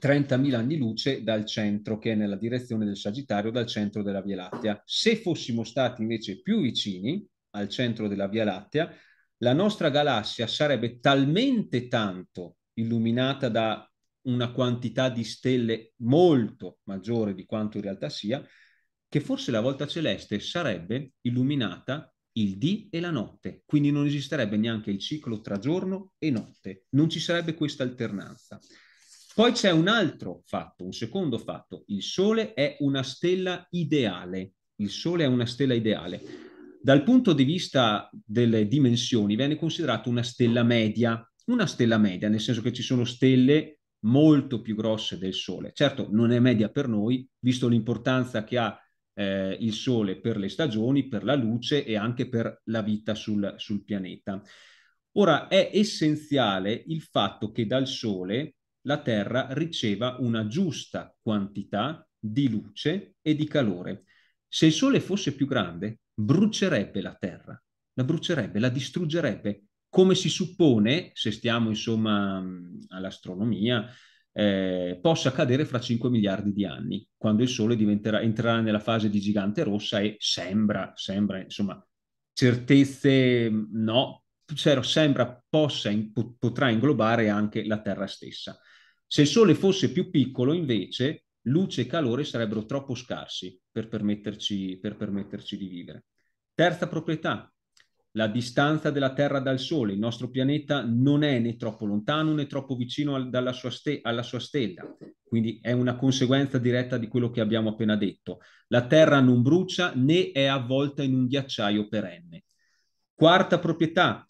30.000 anni luce dal centro, che è nella direzione del Sagittario, dal centro della Via Lattea. Se fossimo stati invece più vicini al centro della Via Lattea, la nostra galassia sarebbe talmente tanto illuminata da una quantità di stelle molto maggiore di quanto in realtà sia, che forse la volta celeste sarebbe illuminata il dì e la notte, quindi non esisterebbe neanche il ciclo tra giorno e notte, non ci sarebbe questa alternanza. Poi c'è un altro fatto, un secondo fatto, il Sole è una stella ideale, il Sole è una stella ideale. Dal punto di vista delle dimensioni viene considerato una stella media, una stella media, nel senso che ci sono stelle molto più grosse del Sole. Certo, non è media per noi, visto l'importanza che ha eh, il Sole per le stagioni, per la luce e anche per la vita sul, sul pianeta. Ora, è essenziale il fatto che dal Sole la Terra riceva una giusta quantità di luce e di calore. Se il Sole fosse più grande, brucerebbe la Terra, la brucerebbe, la distruggerebbe, come si suppone, se stiamo insomma all'astronomia, eh, possa accadere fra 5 miliardi di anni, quando il Sole entrerà nella fase di gigante rossa e sembra, sembra insomma, certezze no, cioè, sembra possa, potrà inglobare anche la Terra stessa. Se il Sole fosse più piccolo, invece, luce e calore sarebbero troppo scarsi per permetterci, per permetterci di vivere. Terza proprietà, la distanza della Terra dal Sole, il nostro pianeta non è né troppo lontano né troppo vicino al, sua ste- alla sua stella, quindi è una conseguenza diretta di quello che abbiamo appena detto. La Terra non brucia né è avvolta in un ghiacciaio perenne. Quarta proprietà,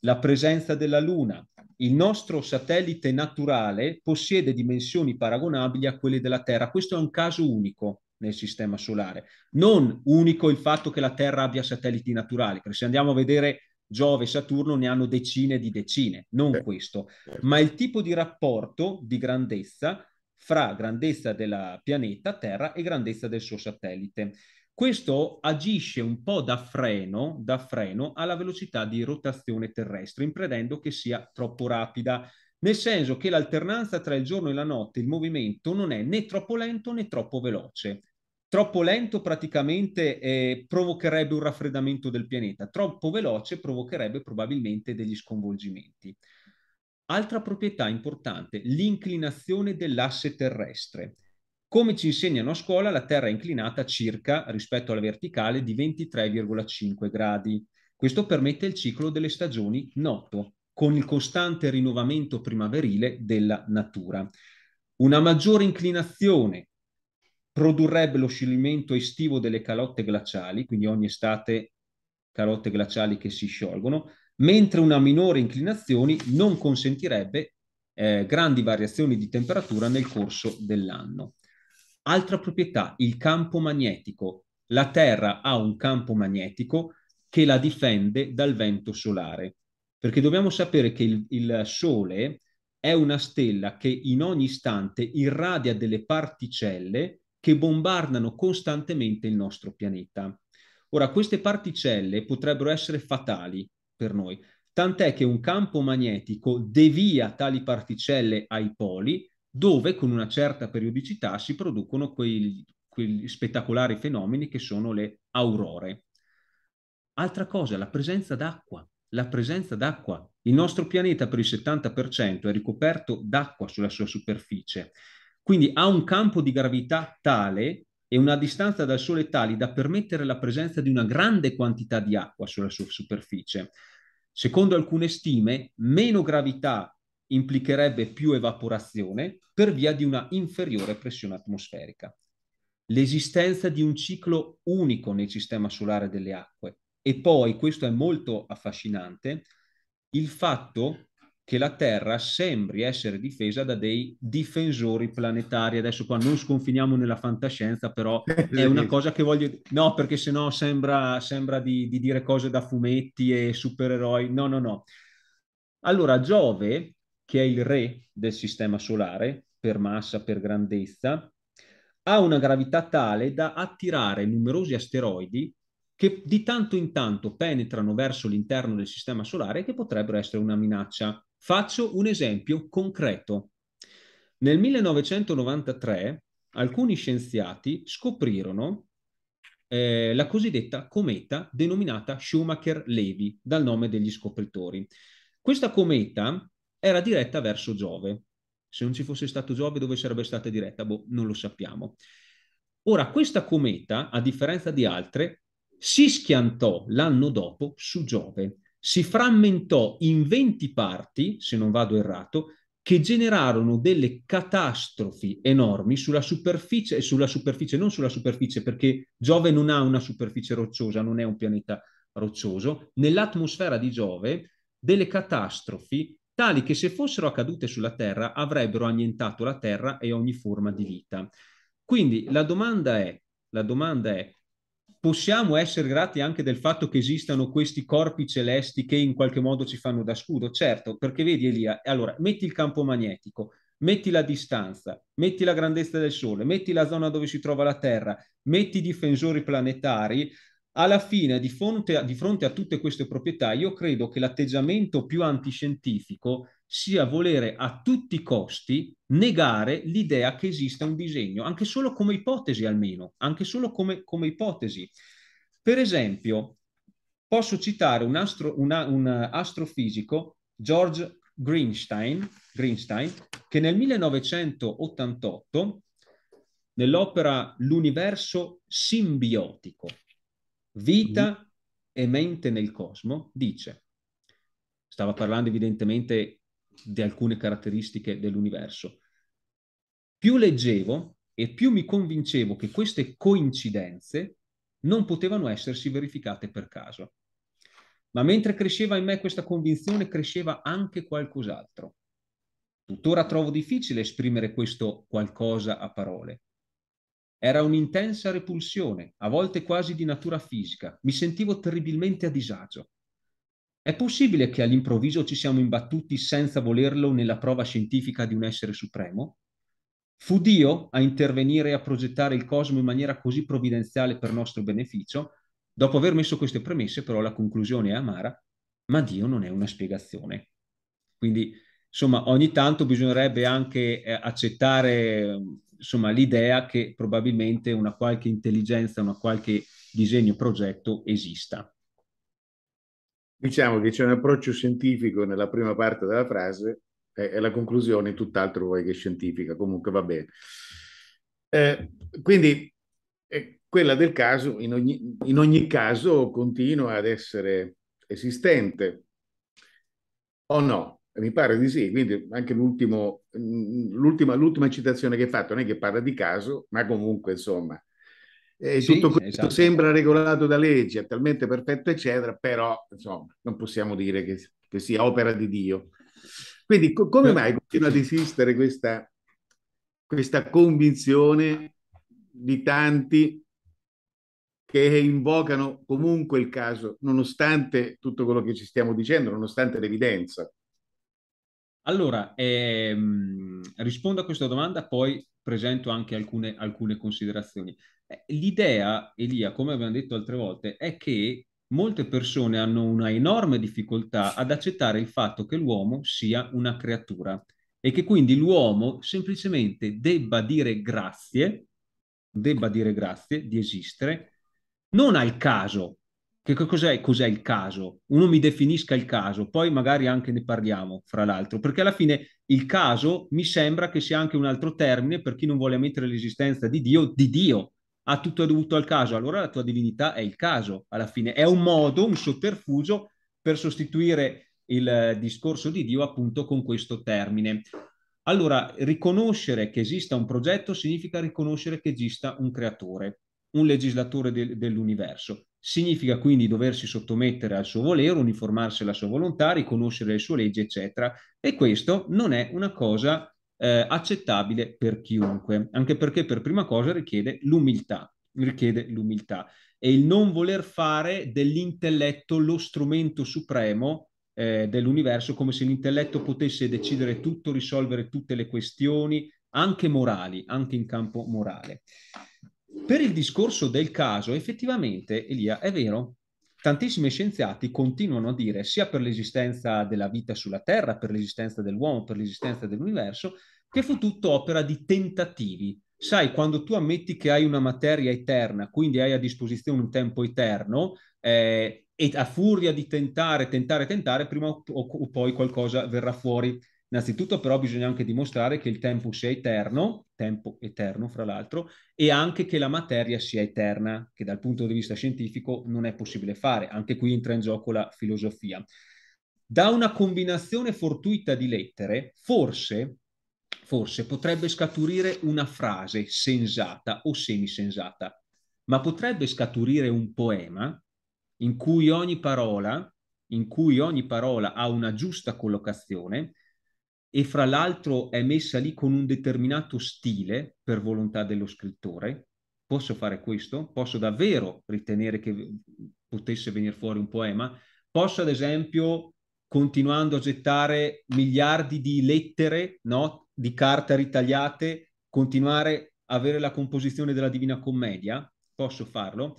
la presenza della Luna. Il nostro satellite naturale possiede dimensioni paragonabili a quelle della Terra. Questo è un caso unico nel sistema solare. Non unico il fatto che la Terra abbia satelliti naturali, perché se andiamo a vedere Giove e Saturno ne hanno decine di decine, non eh. questo, ma il tipo di rapporto di grandezza fra grandezza della pianeta Terra e grandezza del suo satellite. Questo agisce un po' da freno, da freno alla velocità di rotazione terrestre, impedendo che sia troppo rapida, nel senso che l'alternanza tra il giorno e la notte, il movimento non è né troppo lento né troppo veloce. Troppo lento praticamente eh, provocherebbe un raffreddamento del pianeta, troppo veloce provocherebbe probabilmente degli sconvolgimenti. Altra proprietà importante, l'inclinazione dell'asse terrestre. Come ci insegnano a scuola, la Terra è inclinata circa, rispetto alla verticale, di 23,5 gradi. Questo permette il ciclo delle stagioni noto, con il costante rinnovamento primaverile della natura. Una maggiore inclinazione produrrebbe lo scioglimento estivo delle calotte glaciali, quindi ogni estate calotte glaciali che si sciolgono, mentre una minore inclinazione non consentirebbe eh, grandi variazioni di temperatura nel corso dell'anno. Altra proprietà, il campo magnetico. La Terra ha un campo magnetico che la difende dal vento solare, perché dobbiamo sapere che il, il Sole è una stella che in ogni istante irradia delle particelle che bombardano costantemente il nostro pianeta. Ora, queste particelle potrebbero essere fatali per noi, tant'è che un campo magnetico devia tali particelle ai poli, dove con una certa periodicità si producono quei, quegli spettacolari fenomeni che sono le aurore. Altra cosa, la presenza d'acqua. La presenza d'acqua. Il nostro pianeta per il 70% è ricoperto d'acqua sulla sua superficie quindi ha un campo di gravità tale e una distanza dal Sole tali da permettere la presenza di una grande quantità di acqua sulla sua superficie. Secondo alcune stime, meno gravità implicherebbe più evaporazione per via di una inferiore pressione atmosferica. L'esistenza di un ciclo unico nel sistema solare delle acque e poi, questo è molto affascinante, il fatto che la Terra sembri essere difesa da dei difensori planetari. Adesso qua non sconfiniamo nella fantascienza, però è una cosa che voglio... No, perché sennò sembra, sembra di, di dire cose da fumetti e supereroi. No, no, no. Allora, Giove, che è il re del Sistema Solare, per massa, per grandezza, ha una gravità tale da attirare numerosi asteroidi che di tanto in tanto penetrano verso l'interno del Sistema Solare e che potrebbero essere una minaccia Faccio un esempio concreto. Nel 1993 alcuni scienziati scoprirono eh, la cosiddetta cometa denominata Schumacher-Levy dal nome degli scopritori. Questa cometa era diretta verso Giove. Se non ci fosse stato Giove, dove sarebbe stata diretta? Boh, non lo sappiamo. Ora, questa cometa, a differenza di altre, si schiantò l'anno dopo su Giove si frammentò in 20 parti, se non vado errato, che generarono delle catastrofi enormi sulla superficie e sulla superficie, non sulla superficie perché Giove non ha una superficie rocciosa, non è un pianeta roccioso, nell'atmosfera di Giove delle catastrofi tali che se fossero accadute sulla Terra avrebbero annientato la Terra e ogni forma di vita. Quindi la domanda è, la domanda è possiamo essere grati anche del fatto che esistano questi corpi celesti che in qualche modo ci fanno da scudo, certo, perché vedi Elia, allora metti il campo magnetico, metti la distanza, metti la grandezza del Sole, metti la zona dove si trova la Terra, metti i difensori planetari, alla fine, di fronte, a, di fronte a tutte queste proprietà, io credo che l'atteggiamento più antiscientifico sia volere a tutti i costi negare l'idea che esista un disegno, anche solo come ipotesi almeno, anche solo come, come ipotesi. Per esempio, posso citare un, astro, una, un astrofisico, George Greenstein, Greenstein, che nel 1988, nell'opera L'universo simbiotico, vita mm-hmm. e mente nel cosmo, dice, stava parlando evidentemente di alcune caratteristiche dell'universo. Più leggevo e più mi convincevo che queste coincidenze non potevano essersi verificate per caso. Ma mentre cresceva in me questa convinzione, cresceva anche qualcos'altro. Tuttora trovo difficile esprimere questo qualcosa a parole. Era un'intensa repulsione, a volte quasi di natura fisica. Mi sentivo terribilmente a disagio. È possibile che all'improvviso ci siamo imbattuti senza volerlo nella prova scientifica di un essere supremo? Fu Dio a intervenire e a progettare il cosmo in maniera così provvidenziale per nostro beneficio? Dopo aver messo queste premesse, però, la conclusione è amara, ma Dio non è una spiegazione. Quindi, insomma, ogni tanto bisognerebbe anche eh, accettare insomma, l'idea che probabilmente una qualche intelligenza, una qualche disegno, progetto esista. Diciamo che c'è un approccio scientifico nella prima parte della frase eh, e la conclusione è tutt'altro vuoi che scientifica, comunque va bene. Eh, quindi eh, quella del caso, in ogni, in ogni caso, continua ad essere esistente o no? Mi pare di sì, quindi anche mm, l'ultima, l'ultima citazione che hai fatto non è che parla di caso, ma comunque insomma e sì, tutto questo esatto. sembra regolato da legge, è talmente perfetto, eccetera, però insomma, non possiamo dire che, che sia opera di Dio. Quindi co- come eh. mai continua ad esistere questa, questa convinzione di tanti che invocano comunque il caso, nonostante tutto quello che ci stiamo dicendo, nonostante l'evidenza? Allora, ehm, rispondo a questa domanda, poi presento anche alcune, alcune considerazioni. Eh, l'idea, Elia, come abbiamo detto altre volte, è che molte persone hanno una enorme difficoltà ad accettare il fatto che l'uomo sia una creatura e che quindi l'uomo semplicemente debba dire grazie, debba dire grazie di esistere, non al caso. Che cos'è, cos'è il caso? Uno mi definisca il caso, poi magari anche ne parliamo, fra l'altro, perché alla fine il caso mi sembra che sia anche un altro termine per chi non vuole ammettere l'esistenza di Dio, di Dio, ah, tutto è dovuto al caso, allora la tua divinità è il caso, alla fine è un modo, un sotterfugio per sostituire il eh, discorso di Dio appunto con questo termine. Allora, riconoscere che esista un progetto significa riconoscere che esista un creatore, un legislatore de- dell'universo. Significa quindi doversi sottomettere al suo volere, uniformarsi alla sua volontà, riconoscere le sue leggi, eccetera. E questo non è una cosa eh, accettabile per chiunque, anche perché per prima cosa richiede l'umiltà, richiede l'umiltà e il non voler fare dell'intelletto lo strumento supremo eh, dell'universo, come se l'intelletto potesse decidere tutto, risolvere tutte le questioni, anche morali, anche in campo morale. Per il discorso del caso, effettivamente, Elia, è vero, tantissimi scienziati continuano a dire, sia per l'esistenza della vita sulla Terra, per l'esistenza dell'uomo, per l'esistenza dell'universo, che fu tutto opera di tentativi. Sai, quando tu ammetti che hai una materia eterna, quindi hai a disposizione un tempo eterno, eh, e a furia di tentare, tentare, tentare, prima o, o poi qualcosa verrà fuori Innanzitutto però bisogna anche dimostrare che il tempo sia eterno, tempo eterno fra l'altro, e anche che la materia sia eterna, che dal punto di vista scientifico non è possibile fare. Anche qui entra in gioco la filosofia. Da una combinazione fortuita di lettere, forse, forse potrebbe scaturire una frase sensata o semisensata, ma potrebbe scaturire un poema in cui ogni parola, in cui ogni parola ha una giusta collocazione e fra l'altro è messa lì con un determinato stile per volontà dello scrittore, posso fare questo? Posso davvero ritenere che potesse venire fuori un poema? Posso ad esempio, continuando a gettare miliardi di lettere, no? di carta ritagliate, continuare a avere la composizione della Divina Commedia? Posso farlo?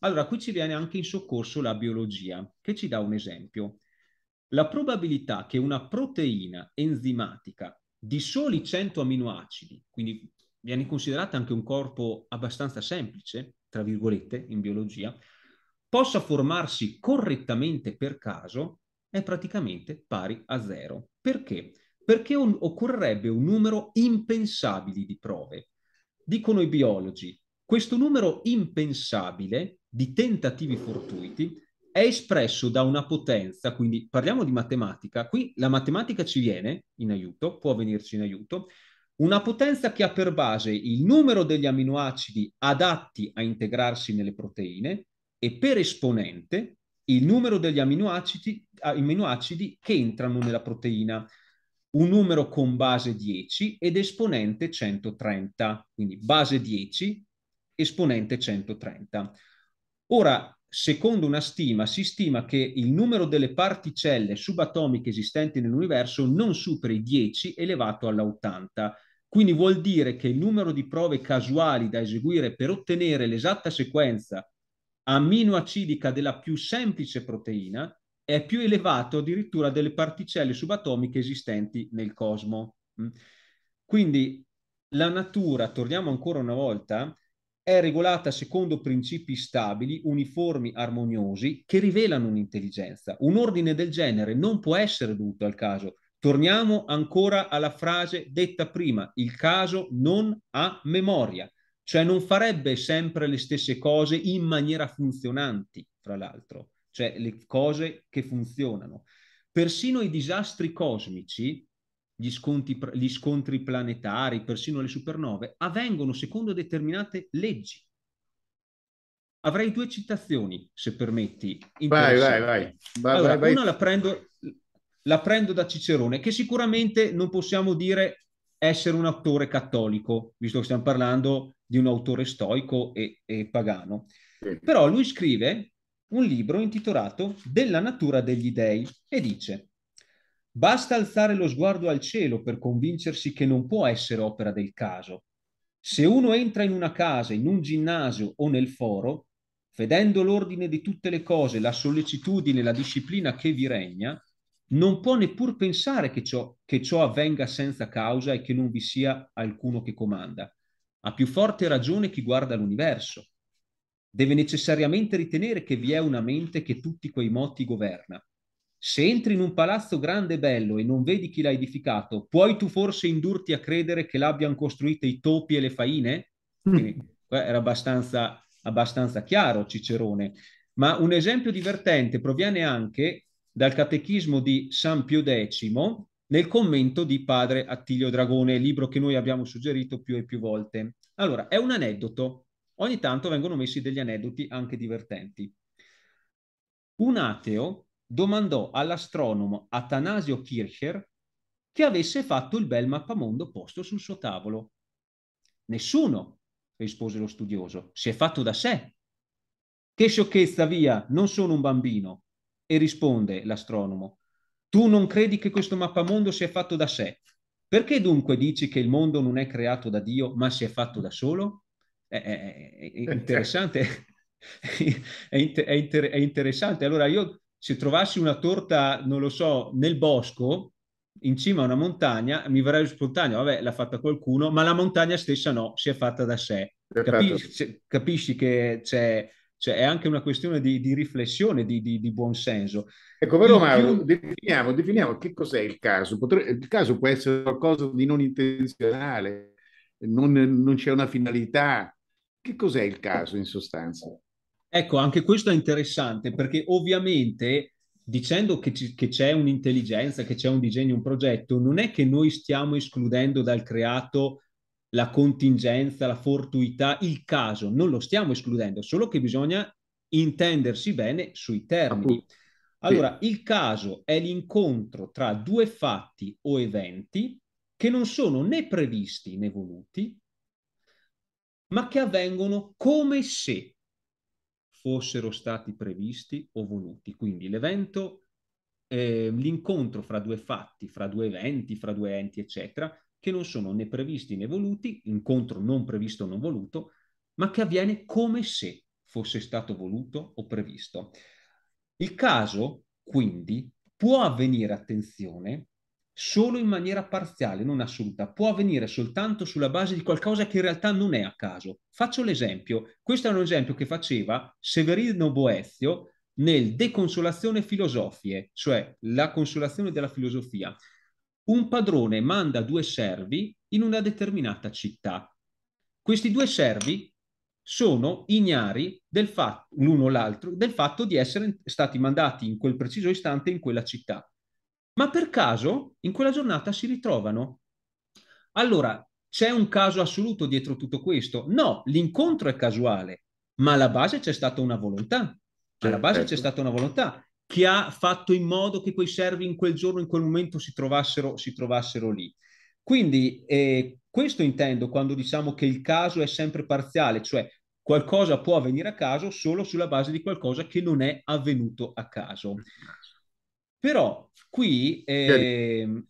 Allora, qui ci viene anche in soccorso la biologia, che ci dà un esempio la probabilità che una proteina enzimatica di soli 100 aminoacidi, quindi viene considerata anche un corpo abbastanza semplice, tra virgolette, in biologia, possa formarsi correttamente per caso è praticamente pari a zero. Perché? Perché on- occorrerebbe un numero impensabile di prove. Dicono i biologi, questo numero impensabile di tentativi fortuiti è espresso da una potenza, quindi parliamo di matematica, qui la matematica ci viene in aiuto, può venirci in aiuto, una potenza che ha per base il numero degli aminoacidi adatti a integrarsi nelle proteine e per esponente il numero degli aminoacidi, ah, aminoacidi che entrano nella proteina, un numero con base 10 ed esponente 130, quindi base 10, esponente 130. Ora, secondo una stima, si stima che il numero delle particelle subatomiche esistenti nell'universo non superi 10 elevato alla 80. Quindi vuol dire che il numero di prove casuali da eseguire per ottenere l'esatta sequenza aminoacidica della più semplice proteina è più elevato addirittura delle particelle subatomiche esistenti nel cosmo. Mm. Quindi la natura, torniamo ancora una volta, è regolata secondo principi stabili, uniformi, armoniosi, che rivelano un'intelligenza. Un ordine del genere non può essere dovuto al caso. Torniamo ancora alla frase detta prima, il caso non ha memoria, cioè non farebbe sempre le stesse cose in maniera funzionanti, fra l'altro, cioè le cose che funzionano. Persino i disastri cosmici gli, sconti, gli scontri planetari, persino le supernove, avvengono secondo determinate leggi. Avrei due citazioni, se permetti. Vai, vai, vai. vai, allora, vai, vai. la prendo, la prendo da Cicerone, che sicuramente non possiamo dire essere un autore cattolico, visto che stiamo parlando di un autore stoico e, e pagano. Sì. Però lui scrive un libro intitolato Della natura degli dei e dice Basta alzare lo sguardo al cielo per convincersi che non può essere opera del caso. Se uno entra in una casa, in un ginnasio o nel foro, vedendo l'ordine di tutte le cose, la sollecitudine, la disciplina che vi regna, non può neppur pensare che ciò, che ciò avvenga senza causa e che non vi sia alcuno che comanda. Ha più forte ragione chi guarda l'universo. Deve necessariamente ritenere che vi è una mente che tutti quei moti governa se entri in un palazzo grande e bello e non vedi chi l'ha edificato, puoi tu forse indurti a credere che l'abbiano costruito i topi e le faine? Mm. Quindi, era abbastanza, abbastanza chiaro Cicerone. Ma un esempio divertente proviene anche dal catechismo di San Pio X nel commento di padre Attilio Dragone, libro che noi abbiamo suggerito più e più volte. Allora, è un aneddoto. Ogni tanto vengono messi degli aneddoti anche divertenti. Un ateo domandò all'astronomo Atanasio Kircher che avesse fatto il bel mappamondo posto sul suo tavolo. Nessuno, rispose lo studioso, si è fatto da sé. Che sciocchezza, via, non sono un bambino. E risponde l'astronomo, tu non credi che questo mappamondo sia fatto da sé. Perché dunque dici che il mondo non è creato da Dio, ma si è fatto da solo? È, è, è eh, interessante. Certo. È, inter- è, interessante. Allora io se trovassi una torta, non lo so, nel bosco, in cima a una montagna, mi verrebbe spontaneo, vabbè, l'ha fatta qualcuno, ma la montagna stessa no, si è fatta da sé. Capisci, capisci, che c'è, c'è, è anche una questione di, di riflessione, di, di, di buonsenso. Ecco, però Mauro, più... definiamo, definiamo, che cos'è il caso. Potrebbe, il caso può essere qualcosa di non intenzionale, non, non c'è una finalità. Che cos'è il caso in sostanza? Ecco, anche questo è interessante perché ovviamente dicendo che, ci, che, c'è un'intelligenza, che c'è un disegno, un progetto, non è che noi stiamo escludendo dal creato la contingenza, la fortuità, il caso, non lo stiamo escludendo, solo che bisogna intendersi bene sui termini. Allora, il caso è l'incontro tra due fatti o eventi che non sono né previsti né voluti, ma che avvengono come se fossero stati previsti o voluti. Quindi l'evento, eh, l'incontro fra due fatti, fra due eventi, fra due enti, eccetera, che non sono né previsti né voluti, incontro non previsto o non voluto, ma che avviene come se fosse stato voluto o previsto. Il caso, quindi, può avvenire, attenzione, solo in maniera parziale, non assoluta, può avvenire soltanto sulla base di qualcosa che in realtà non è a caso. Faccio l'esempio, questo è un esempio che faceva Severino Boezio nel De Consolazione Filosofie, cioè la consolazione della filosofia. Un padrone manda due servi in una determinata città. Questi due servi sono ignari del fatto, l'uno o l'altro, del fatto di essere stati mandati in quel preciso istante in quella città ma per caso in quella giornata si ritrovano. Allora, c'è un caso assoluto dietro tutto questo? No, l'incontro è casuale, ma alla base c'è stata una volontà. Alla base c'è stata una volontà che ha fatto in modo che quei servi in quel giorno, in quel momento si trovassero, si trovassero lì. Quindi eh, questo intendo quando diciamo che il caso è sempre parziale, cioè qualcosa può avvenire a caso solo sulla base di qualcosa che non è avvenuto a caso. Mm. Però qui, eh,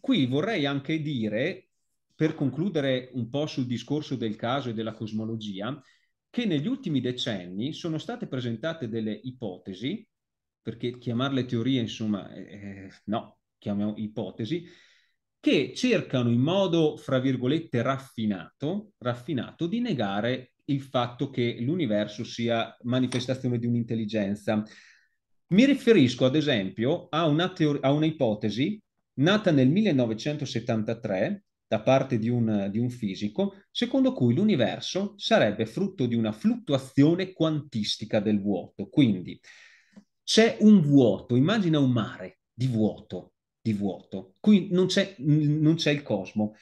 qui vorrei anche dire, per concludere un po' sul discorso del caso e della cosmologia, che negli ultimi decenni sono state presentate delle ipotesi, perché chiamarle teorie, insomma, eh, eh no, chiamiamo ipotesi, che cercano in modo, fra virgolette, raffinato, raffinato di negare il fatto che l'universo sia manifestazione di un'intelligenza. Mi riferisco ad esempio a una, teori- a una ipotesi nata nel 1973 da parte di un, di un, fisico, secondo cui l'universo sarebbe frutto di una fluttuazione quantistica del vuoto. Quindi c'è un vuoto, immagina un mare di vuoto, di vuoto. Qui non c'è, non c'è il cosmo.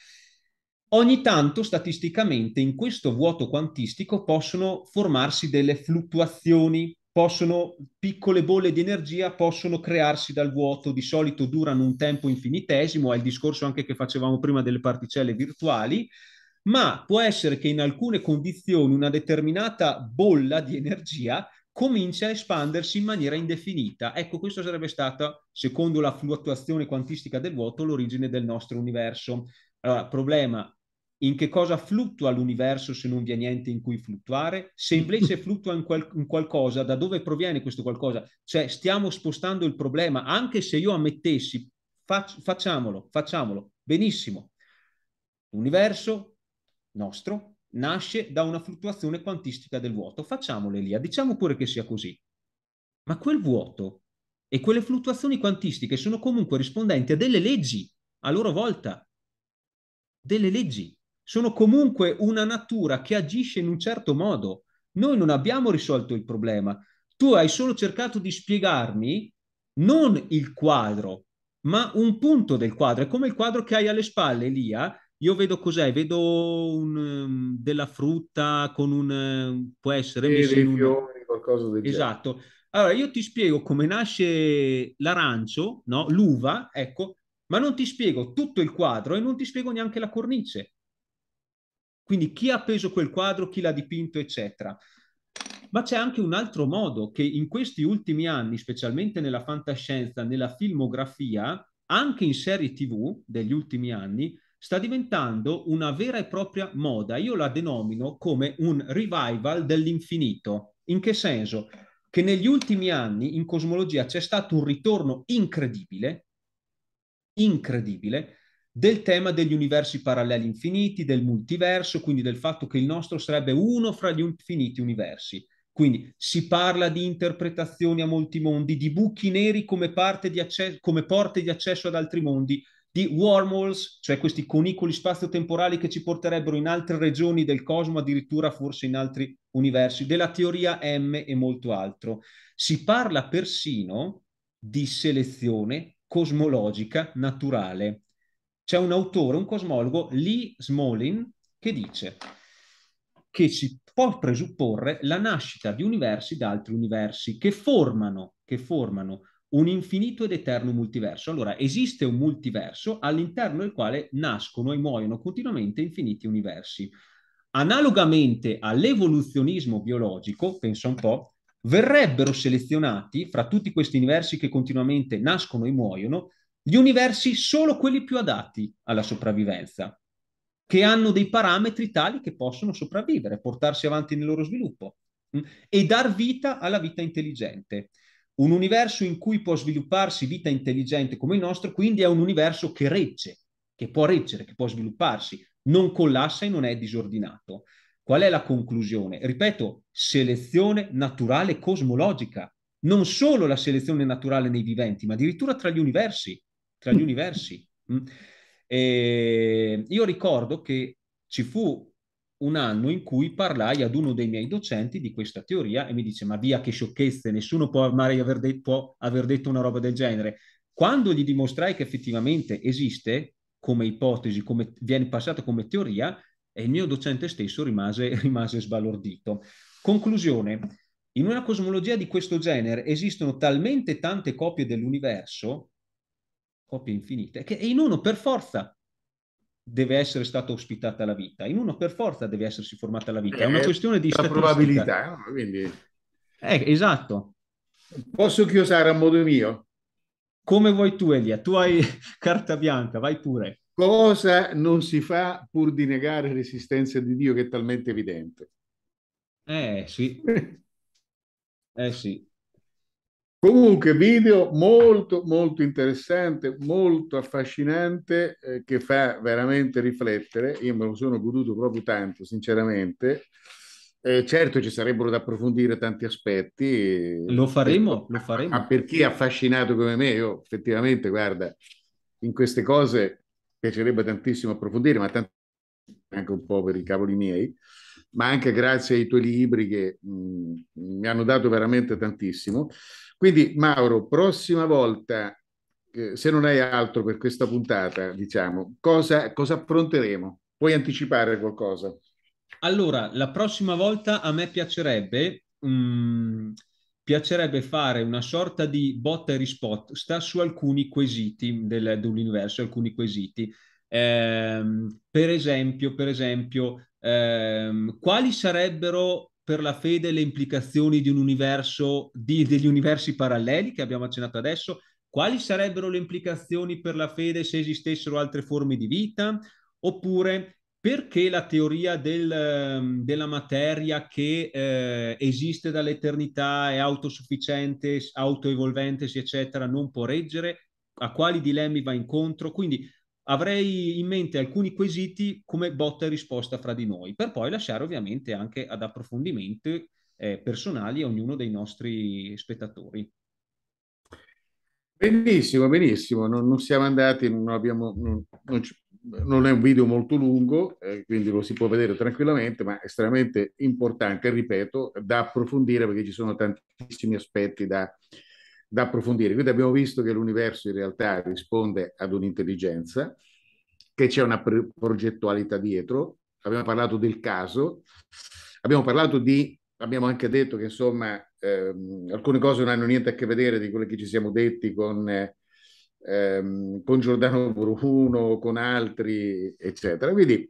Ogni tanto, statisticamente, in questo vuoto quantistico possono formarsi delle fluttuazioni possono, piccole bolle di energia possono crearsi dal vuoto, di solito durano un tempo infinitesimo, è il discorso anche che facevamo prima delle particelle virtuali, ma può essere che in alcune condizioni una determinata bolla di energia comincia a espandersi in maniera indefinita. Ecco, questa sarebbe stata, secondo la fluttuazione quantistica del vuoto, l'origine del nostro universo. Allora, problema in che cosa fluttua l'universo se non vi è niente in cui fluttuare? Se invece fluttua in, quel, in, qualcosa, da dove proviene questo qualcosa? Cioè stiamo spostando il problema, anche se io ammettessi, fac, facciamolo, facciamolo, benissimo. L'universo nostro nasce da una fluttuazione quantistica del vuoto, facciamolo Elia, diciamo pure che sia così. Ma quel vuoto e quelle fluttuazioni quantistiche sono comunque rispondenti a delle leggi, a loro volta, delle leggi sono comunque una natura che agisce in un certo modo. Noi non abbiamo risolto il problema. Tu hai solo cercato di spiegarmi non il quadro, ma un punto del quadro. È come il quadro che hai alle spalle, Lia. Io vedo cos'è, vedo un, ehm, della frutta con un... Ehm, può essere... Messo dei fiori, un... qualcosa del esatto. genere. Esatto. Allora, io ti spiego come nasce l'arancio, no? l'uva, ecco, ma non ti spiego tutto il quadro e non ti spiego neanche la cornice. Quindi chi ha preso quel quadro, chi l'ha dipinto, eccetera. Ma c'è anche un altro modo che in questi ultimi anni, specialmente nella fantascienza, nella filmografia, anche in serie TV degli ultimi anni, sta diventando una vera e propria moda. Io la denomino come un revival dell'infinito. In che senso? Che negli ultimi anni in cosmologia c'è stato un ritorno incredibile, incredibile, del tema degli universi paralleli infiniti, del multiverso, quindi del fatto che il nostro sarebbe uno fra gli infiniti universi. Quindi si parla di interpretazioni a molti mondi, di buchi neri come, di accesso, come, porte di accesso ad altri mondi, di wormholes, cioè questi conicoli spazio-temporali che ci porterebbero in altre regioni del cosmo, addirittura forse in altri universi, della teoria M e molto altro. Si parla persino di selezione cosmologica naturale c'è un autore, un cosmologo, Lee Smolin, che dice che si può presupporre la nascita di universi da altri universi che formano, che formano un infinito ed eterno multiverso. Allora, esiste un multiverso all'interno del quale nascono e muoiono continuamente infiniti universi. Analogamente all'evoluzionismo biologico, pensa un po', verrebbero selezionati fra tutti questi universi che continuamente nascono e muoiono gli universi solo quelli più adatti alla sopravvivenza, che hanno dei parametri tali che possono sopravvivere, portarsi avanti nel loro sviluppo mm, e dar vita alla vita intelligente. Un universo in cui può svilupparsi vita intelligente come il nostro, quindi è un universo che regge, che può reggere, che può svilupparsi, non collassa e non è disordinato. Qual è la conclusione? Ripeto, selezione naturale cosmologica, non solo la selezione naturale nei viventi, ma addirittura tra gli universi tra gli universi. Mm. E io ricordo che ci fu un anno in cui parlai ad uno dei miei docenti di questa teoria e mi dice ma via che sciocchezze, nessuno può, aver, de- può aver detto una roba del genere. Quando gli dimostrai che effettivamente esiste come ipotesi, come viene passata come teoria, e il mio docente stesso rimase, rimase sbalordito. Conclusione, in una cosmologia di questo genere esistono talmente tante copie dell'universo copie infinite, che in uno per forza deve essere stata ospitata la vita, in uno per forza deve essersi formata la vita, è una eh, questione di la probabilità. Quindi... Eh, esatto. Posso chiusare a modo mio? Come vuoi tu Elia, tu hai carta bianca, vai pure. Cosa non si fa pur di negare l'esistenza di Dio che è talmente evidente? Eh sì. eh sì. Comunque, video molto, molto interessante, molto affascinante, eh, che fa veramente riflettere. Io me lo sono goduto proprio tanto, sinceramente. Eh, certo, ci sarebbero da approfondire tanti aspetti. Eh, lo faremo, ma, lo faremo. Ma per chi è affascinato come me, io effettivamente, guarda, in queste cose piacerebbe tantissimo approfondire, ma tanto anche un po' per i cavoli miei, ma anche grazie ai tuoi libri che mh, mm, mi hanno dato veramente tantissimo. Quindi Mauro, prossima volta, eh, se non hai altro per questa puntata, diciamo, cosa, cosa affronteremo? Puoi anticipare qualcosa? Allora, la prossima volta a me piacerebbe, um, piacerebbe fare una sorta di botta e risposta su alcuni quesiti del, dell'universo, alcuni quesiti. Eh, per esempio, per esempio eh, quali sarebbero per la fede le implicazioni di un universo, di, degli universi paralleli che abbiamo accennato adesso? Quali sarebbero le implicazioni per la fede se esistessero altre forme di vita? Oppure perché la teoria del, ehm, della materia che eh, esiste dall'eternità, è autosufficiente, autoevolventesi, eccetera, non può reggere? A quali dilemmi va incontro? Quindi avrei in mente alcuni quesiti come botta e risposta fra di noi, per poi lasciare ovviamente anche ad approfondimenti eh, personali a ognuno dei nostri spettatori. Benissimo, benissimo, non, non siamo andati, non, abbiamo, non, non, è un video molto lungo, eh, quindi lo si può vedere tranquillamente, ma estremamente importante, ripeto, da approfondire perché ci sono tantissimi aspetti da, eh, da approfondire. Quindi abbiamo visto che l'universo in realtà risponde ad un'intelligenza, che c'è una progettualità dietro, abbiamo parlato del caso, abbiamo parlato di, abbiamo anche detto che insomma ehm, alcune cose non hanno niente a che vedere di quello che ci siamo detti con, ehm, con Giordano Bruno, con altri, eccetera. Quindi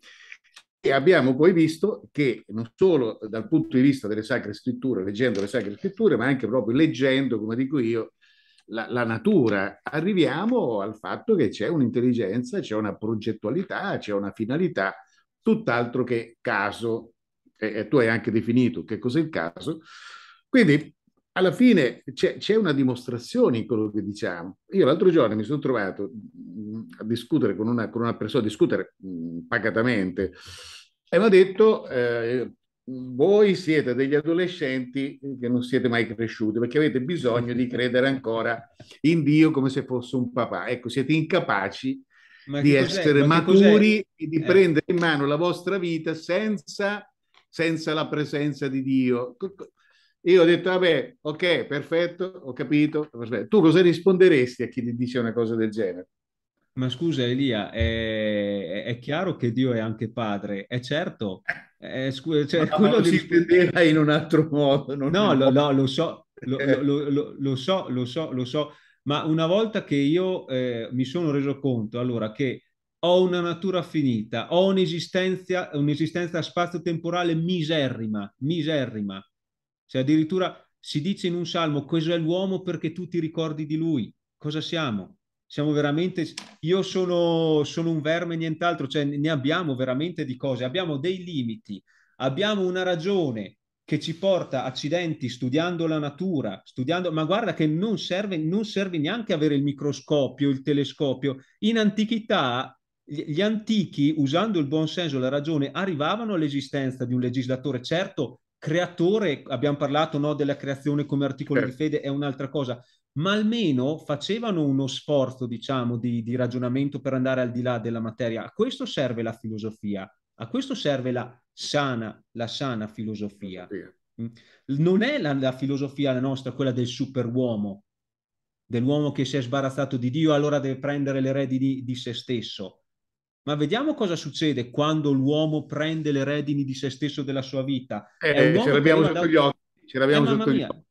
e abbiamo poi visto che non solo dal punto di vista delle sacre scritture, leggendo le sacre scritture, ma anche proprio leggendo, come dico io, la, la natura, arriviamo al fatto che c'è un'intelligenza, c'è una progettualità, c'è una finalità, tutt'altro che caso. E, e tu hai anche definito che cos'è il caso. Quindi alla fine c'è, c'è, una dimostrazione in quello che diciamo. Io l'altro giorno mi sono trovato mm, a discutere con una, con una persona, a discutere mh, mm, pacatamente e mi ha detto, eh, voi siete degli adolescenti che non siete mai cresciuti perché avete bisogno di credere ancora in Dio come se fosse un papà. Ecco, siete incapaci di essere Ma maturi e di eh. prendere in mano la vostra vita senza, senza la presenza di Dio. Io ho detto, vabbè, ok, perfetto, ho capito. Perfetto. Tu cosa risponderesti a chi ti dice una cosa del genere? Ma scusa Elia, è, è, chiaro che Dio è anche padre, è certo. È, scu- cioè, no, quello si intendeva in un altro modo. no, lo, no, lo so, lo, lo, lo, so, lo so, lo so, ma una volta che io eh, mi sono reso conto allora che ho una natura finita, ho un'esistenza, un'esistenza spazio-temporale miserrima, miserrima. Cioè addirittura si dice in un salmo, cos'è l'uomo perché tu ti ricordi di lui? Cosa siamo? siamo veramente, io sono, sono un verme e nient'altro, cioè ne abbiamo veramente di cose, abbiamo dei limiti, abbiamo una ragione che ci porta accidenti studiando la natura, studiando, ma guarda che non serve, non serve neanche avere il microscopio, il telescopio. In antichità gli antichi, usando il buon senso la ragione, arrivavano all'esistenza di un legislatore, certo creatore, abbiamo parlato no, della creazione come articolo certo. di fede, è un'altra cosa, ma almeno facevano uno sforzo, diciamo, di, di ragionamento per andare al di là della materia. A questo serve la filosofia, a questo serve la sana, la sana filosofia. Mm. Non è la, la filosofia la nostra, quella del superuomo, dell'uomo che si è sbarazzato di Dio, allora deve prendere le redini di se stesso. Ma vediamo cosa succede quando l'uomo prende le redini di se stesso della sua vita. Eh, ce l'abbiamo sotto gli occhi. Ce l'abbiamo eh, sotto gli occhi.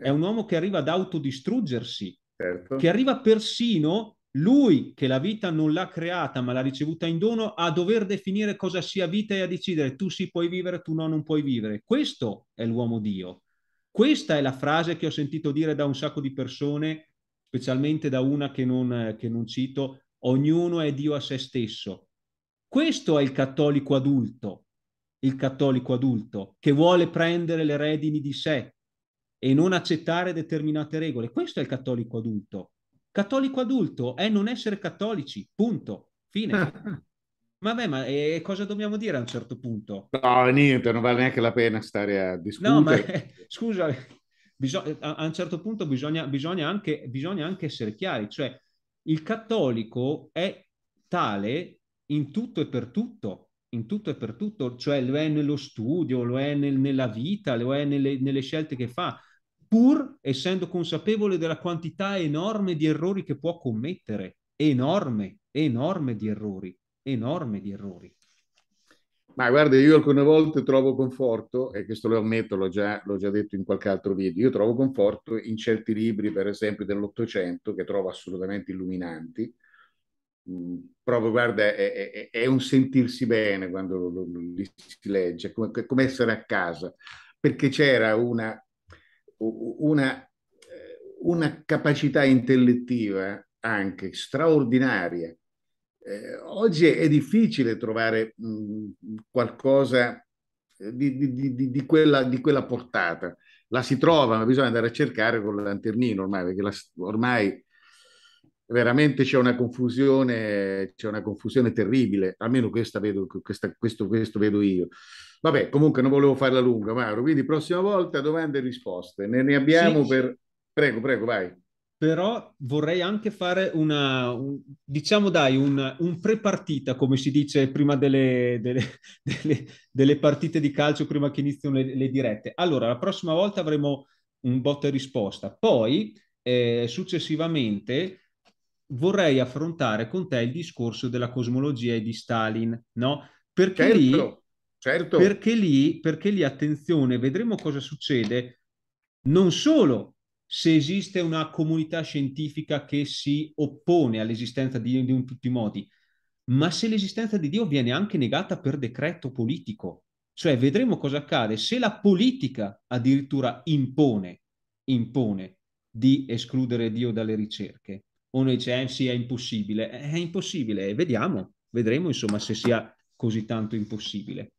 È un uomo che arriva ad autodistruggersi, certo. che arriva persino lui che la vita non l'ha creata ma l'ha ricevuta in dono a dover definire cosa sia vita e a decidere tu si puoi vivere, tu no, non puoi vivere. Questo è l'uomo Dio. Questa è la frase che ho sentito dire da un sacco di persone, specialmente da una che non, che non cito, ognuno è Dio a se stesso. Questo è il cattolico adulto, il cattolico adulto che vuole prendere le redini di sé, e non accettare determinate regole. Questo è il cattolico adulto. Cattolico adulto è non essere cattolici, punto, fine. Vabbè, ma eh, cosa dobbiamo dire a un certo punto? No, niente, non vale neanche la pena stare a discutere. No, ma scusa, bisog- a, a, un certo punto bisogna, bisogna, anche, bisogna anche essere chiari, cioè il cattolico è tale in tutto e per tutto, in tutto e per tutto, cioè lo è nello studio, lo è nel, nella vita, lo è nelle, nelle scelte che fa pur essendo consapevole della quantità enorme di errori che può commettere, enorme, enorme di errori, enorme di errori. Ma guarda, io alcune volte trovo conforto, e questo lo ammetto, l'ho già, l'ho già, detto in qualche altro video, io trovo conforto in certi libri, per esempio dell'Ottocento, che trovo assolutamente illuminanti. Mm, proprio, guarda, è, è, è, un sentirsi bene quando lo, lo, li si legge, come, come essere a casa, perché c'era una una, eh, una capacità intellettiva anche straordinaria. Eh, oggi è difficile trovare mh, mm, qualcosa eh, di, di, di, di, quella, di quella portata. La si trova, ma bisogna andare a cercare con lanternino ormai, perché la, ormai veramente c'è una confusione, c'è una confusione terribile, almeno questa vedo, questa, questo, questo vedo io. Vabbè, comunque non volevo farla lunga, Mauro, quindi prossima volta domande e risposte. Ne, ne abbiamo sì. per... Prego, prego, vai. Però vorrei anche fare una, un, diciamo dai, un, un pre-partita, come si dice prima delle, delle, delle, delle partite di calcio, prima che iniziano le, le dirette. Allora, la prossima volta avremo un botta e risposta. Poi, eh, successivamente, vorrei affrontare con te il discorso della cosmologia e di Stalin, no? Perché certo. lì Certo. Perché lì, perché lì, attenzione, vedremo cosa succede, non solo se esiste una comunità scientifica che si oppone all'esistenza di Dio in tutti i modi, ma se l'esistenza di Dio viene anche negata per decreto politico. Cioè vedremo cosa accade se la politica addirittura impone, impone di escludere Dio dalle ricerche. O noi dice, eh, sì, è impossibile. È impossibile, vediamo, vedremo insomma se sia così tanto impossibile.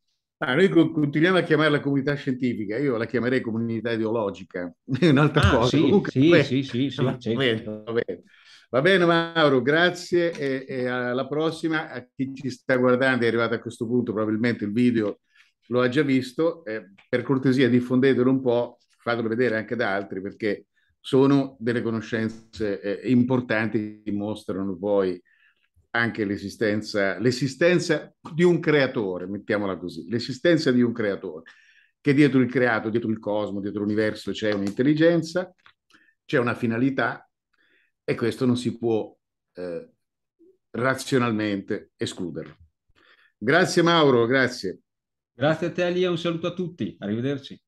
Ah, noi continuiamo a chiamarla comunità scientifica, io la chiamerei comunità ideologica, è un'altra ah, cosa. Sì, Comunque, sì, beh, sì, sì, sì, va, certo. bene, va, bene. va bene Mauro, grazie e, e, alla prossima. A chi ci sta guardando è arrivato a questo punto, probabilmente il video lo ha già visto, eh, per cortesia diffondetelo un po', fatelo vedere anche da altri perché sono delle conoscenze eh, importanti che mostrano poi anche l'esistenza, l'esistenza di un creatore, mettiamola così, l'esistenza di un creatore, che dietro il creato, dietro il cosmo, dietro l'universo c'è un'intelligenza, c'è una finalità e questo non si può eh, razionalmente escluderlo. Grazie Mauro, grazie. Grazie a te Alia, un saluto a tutti, arrivederci.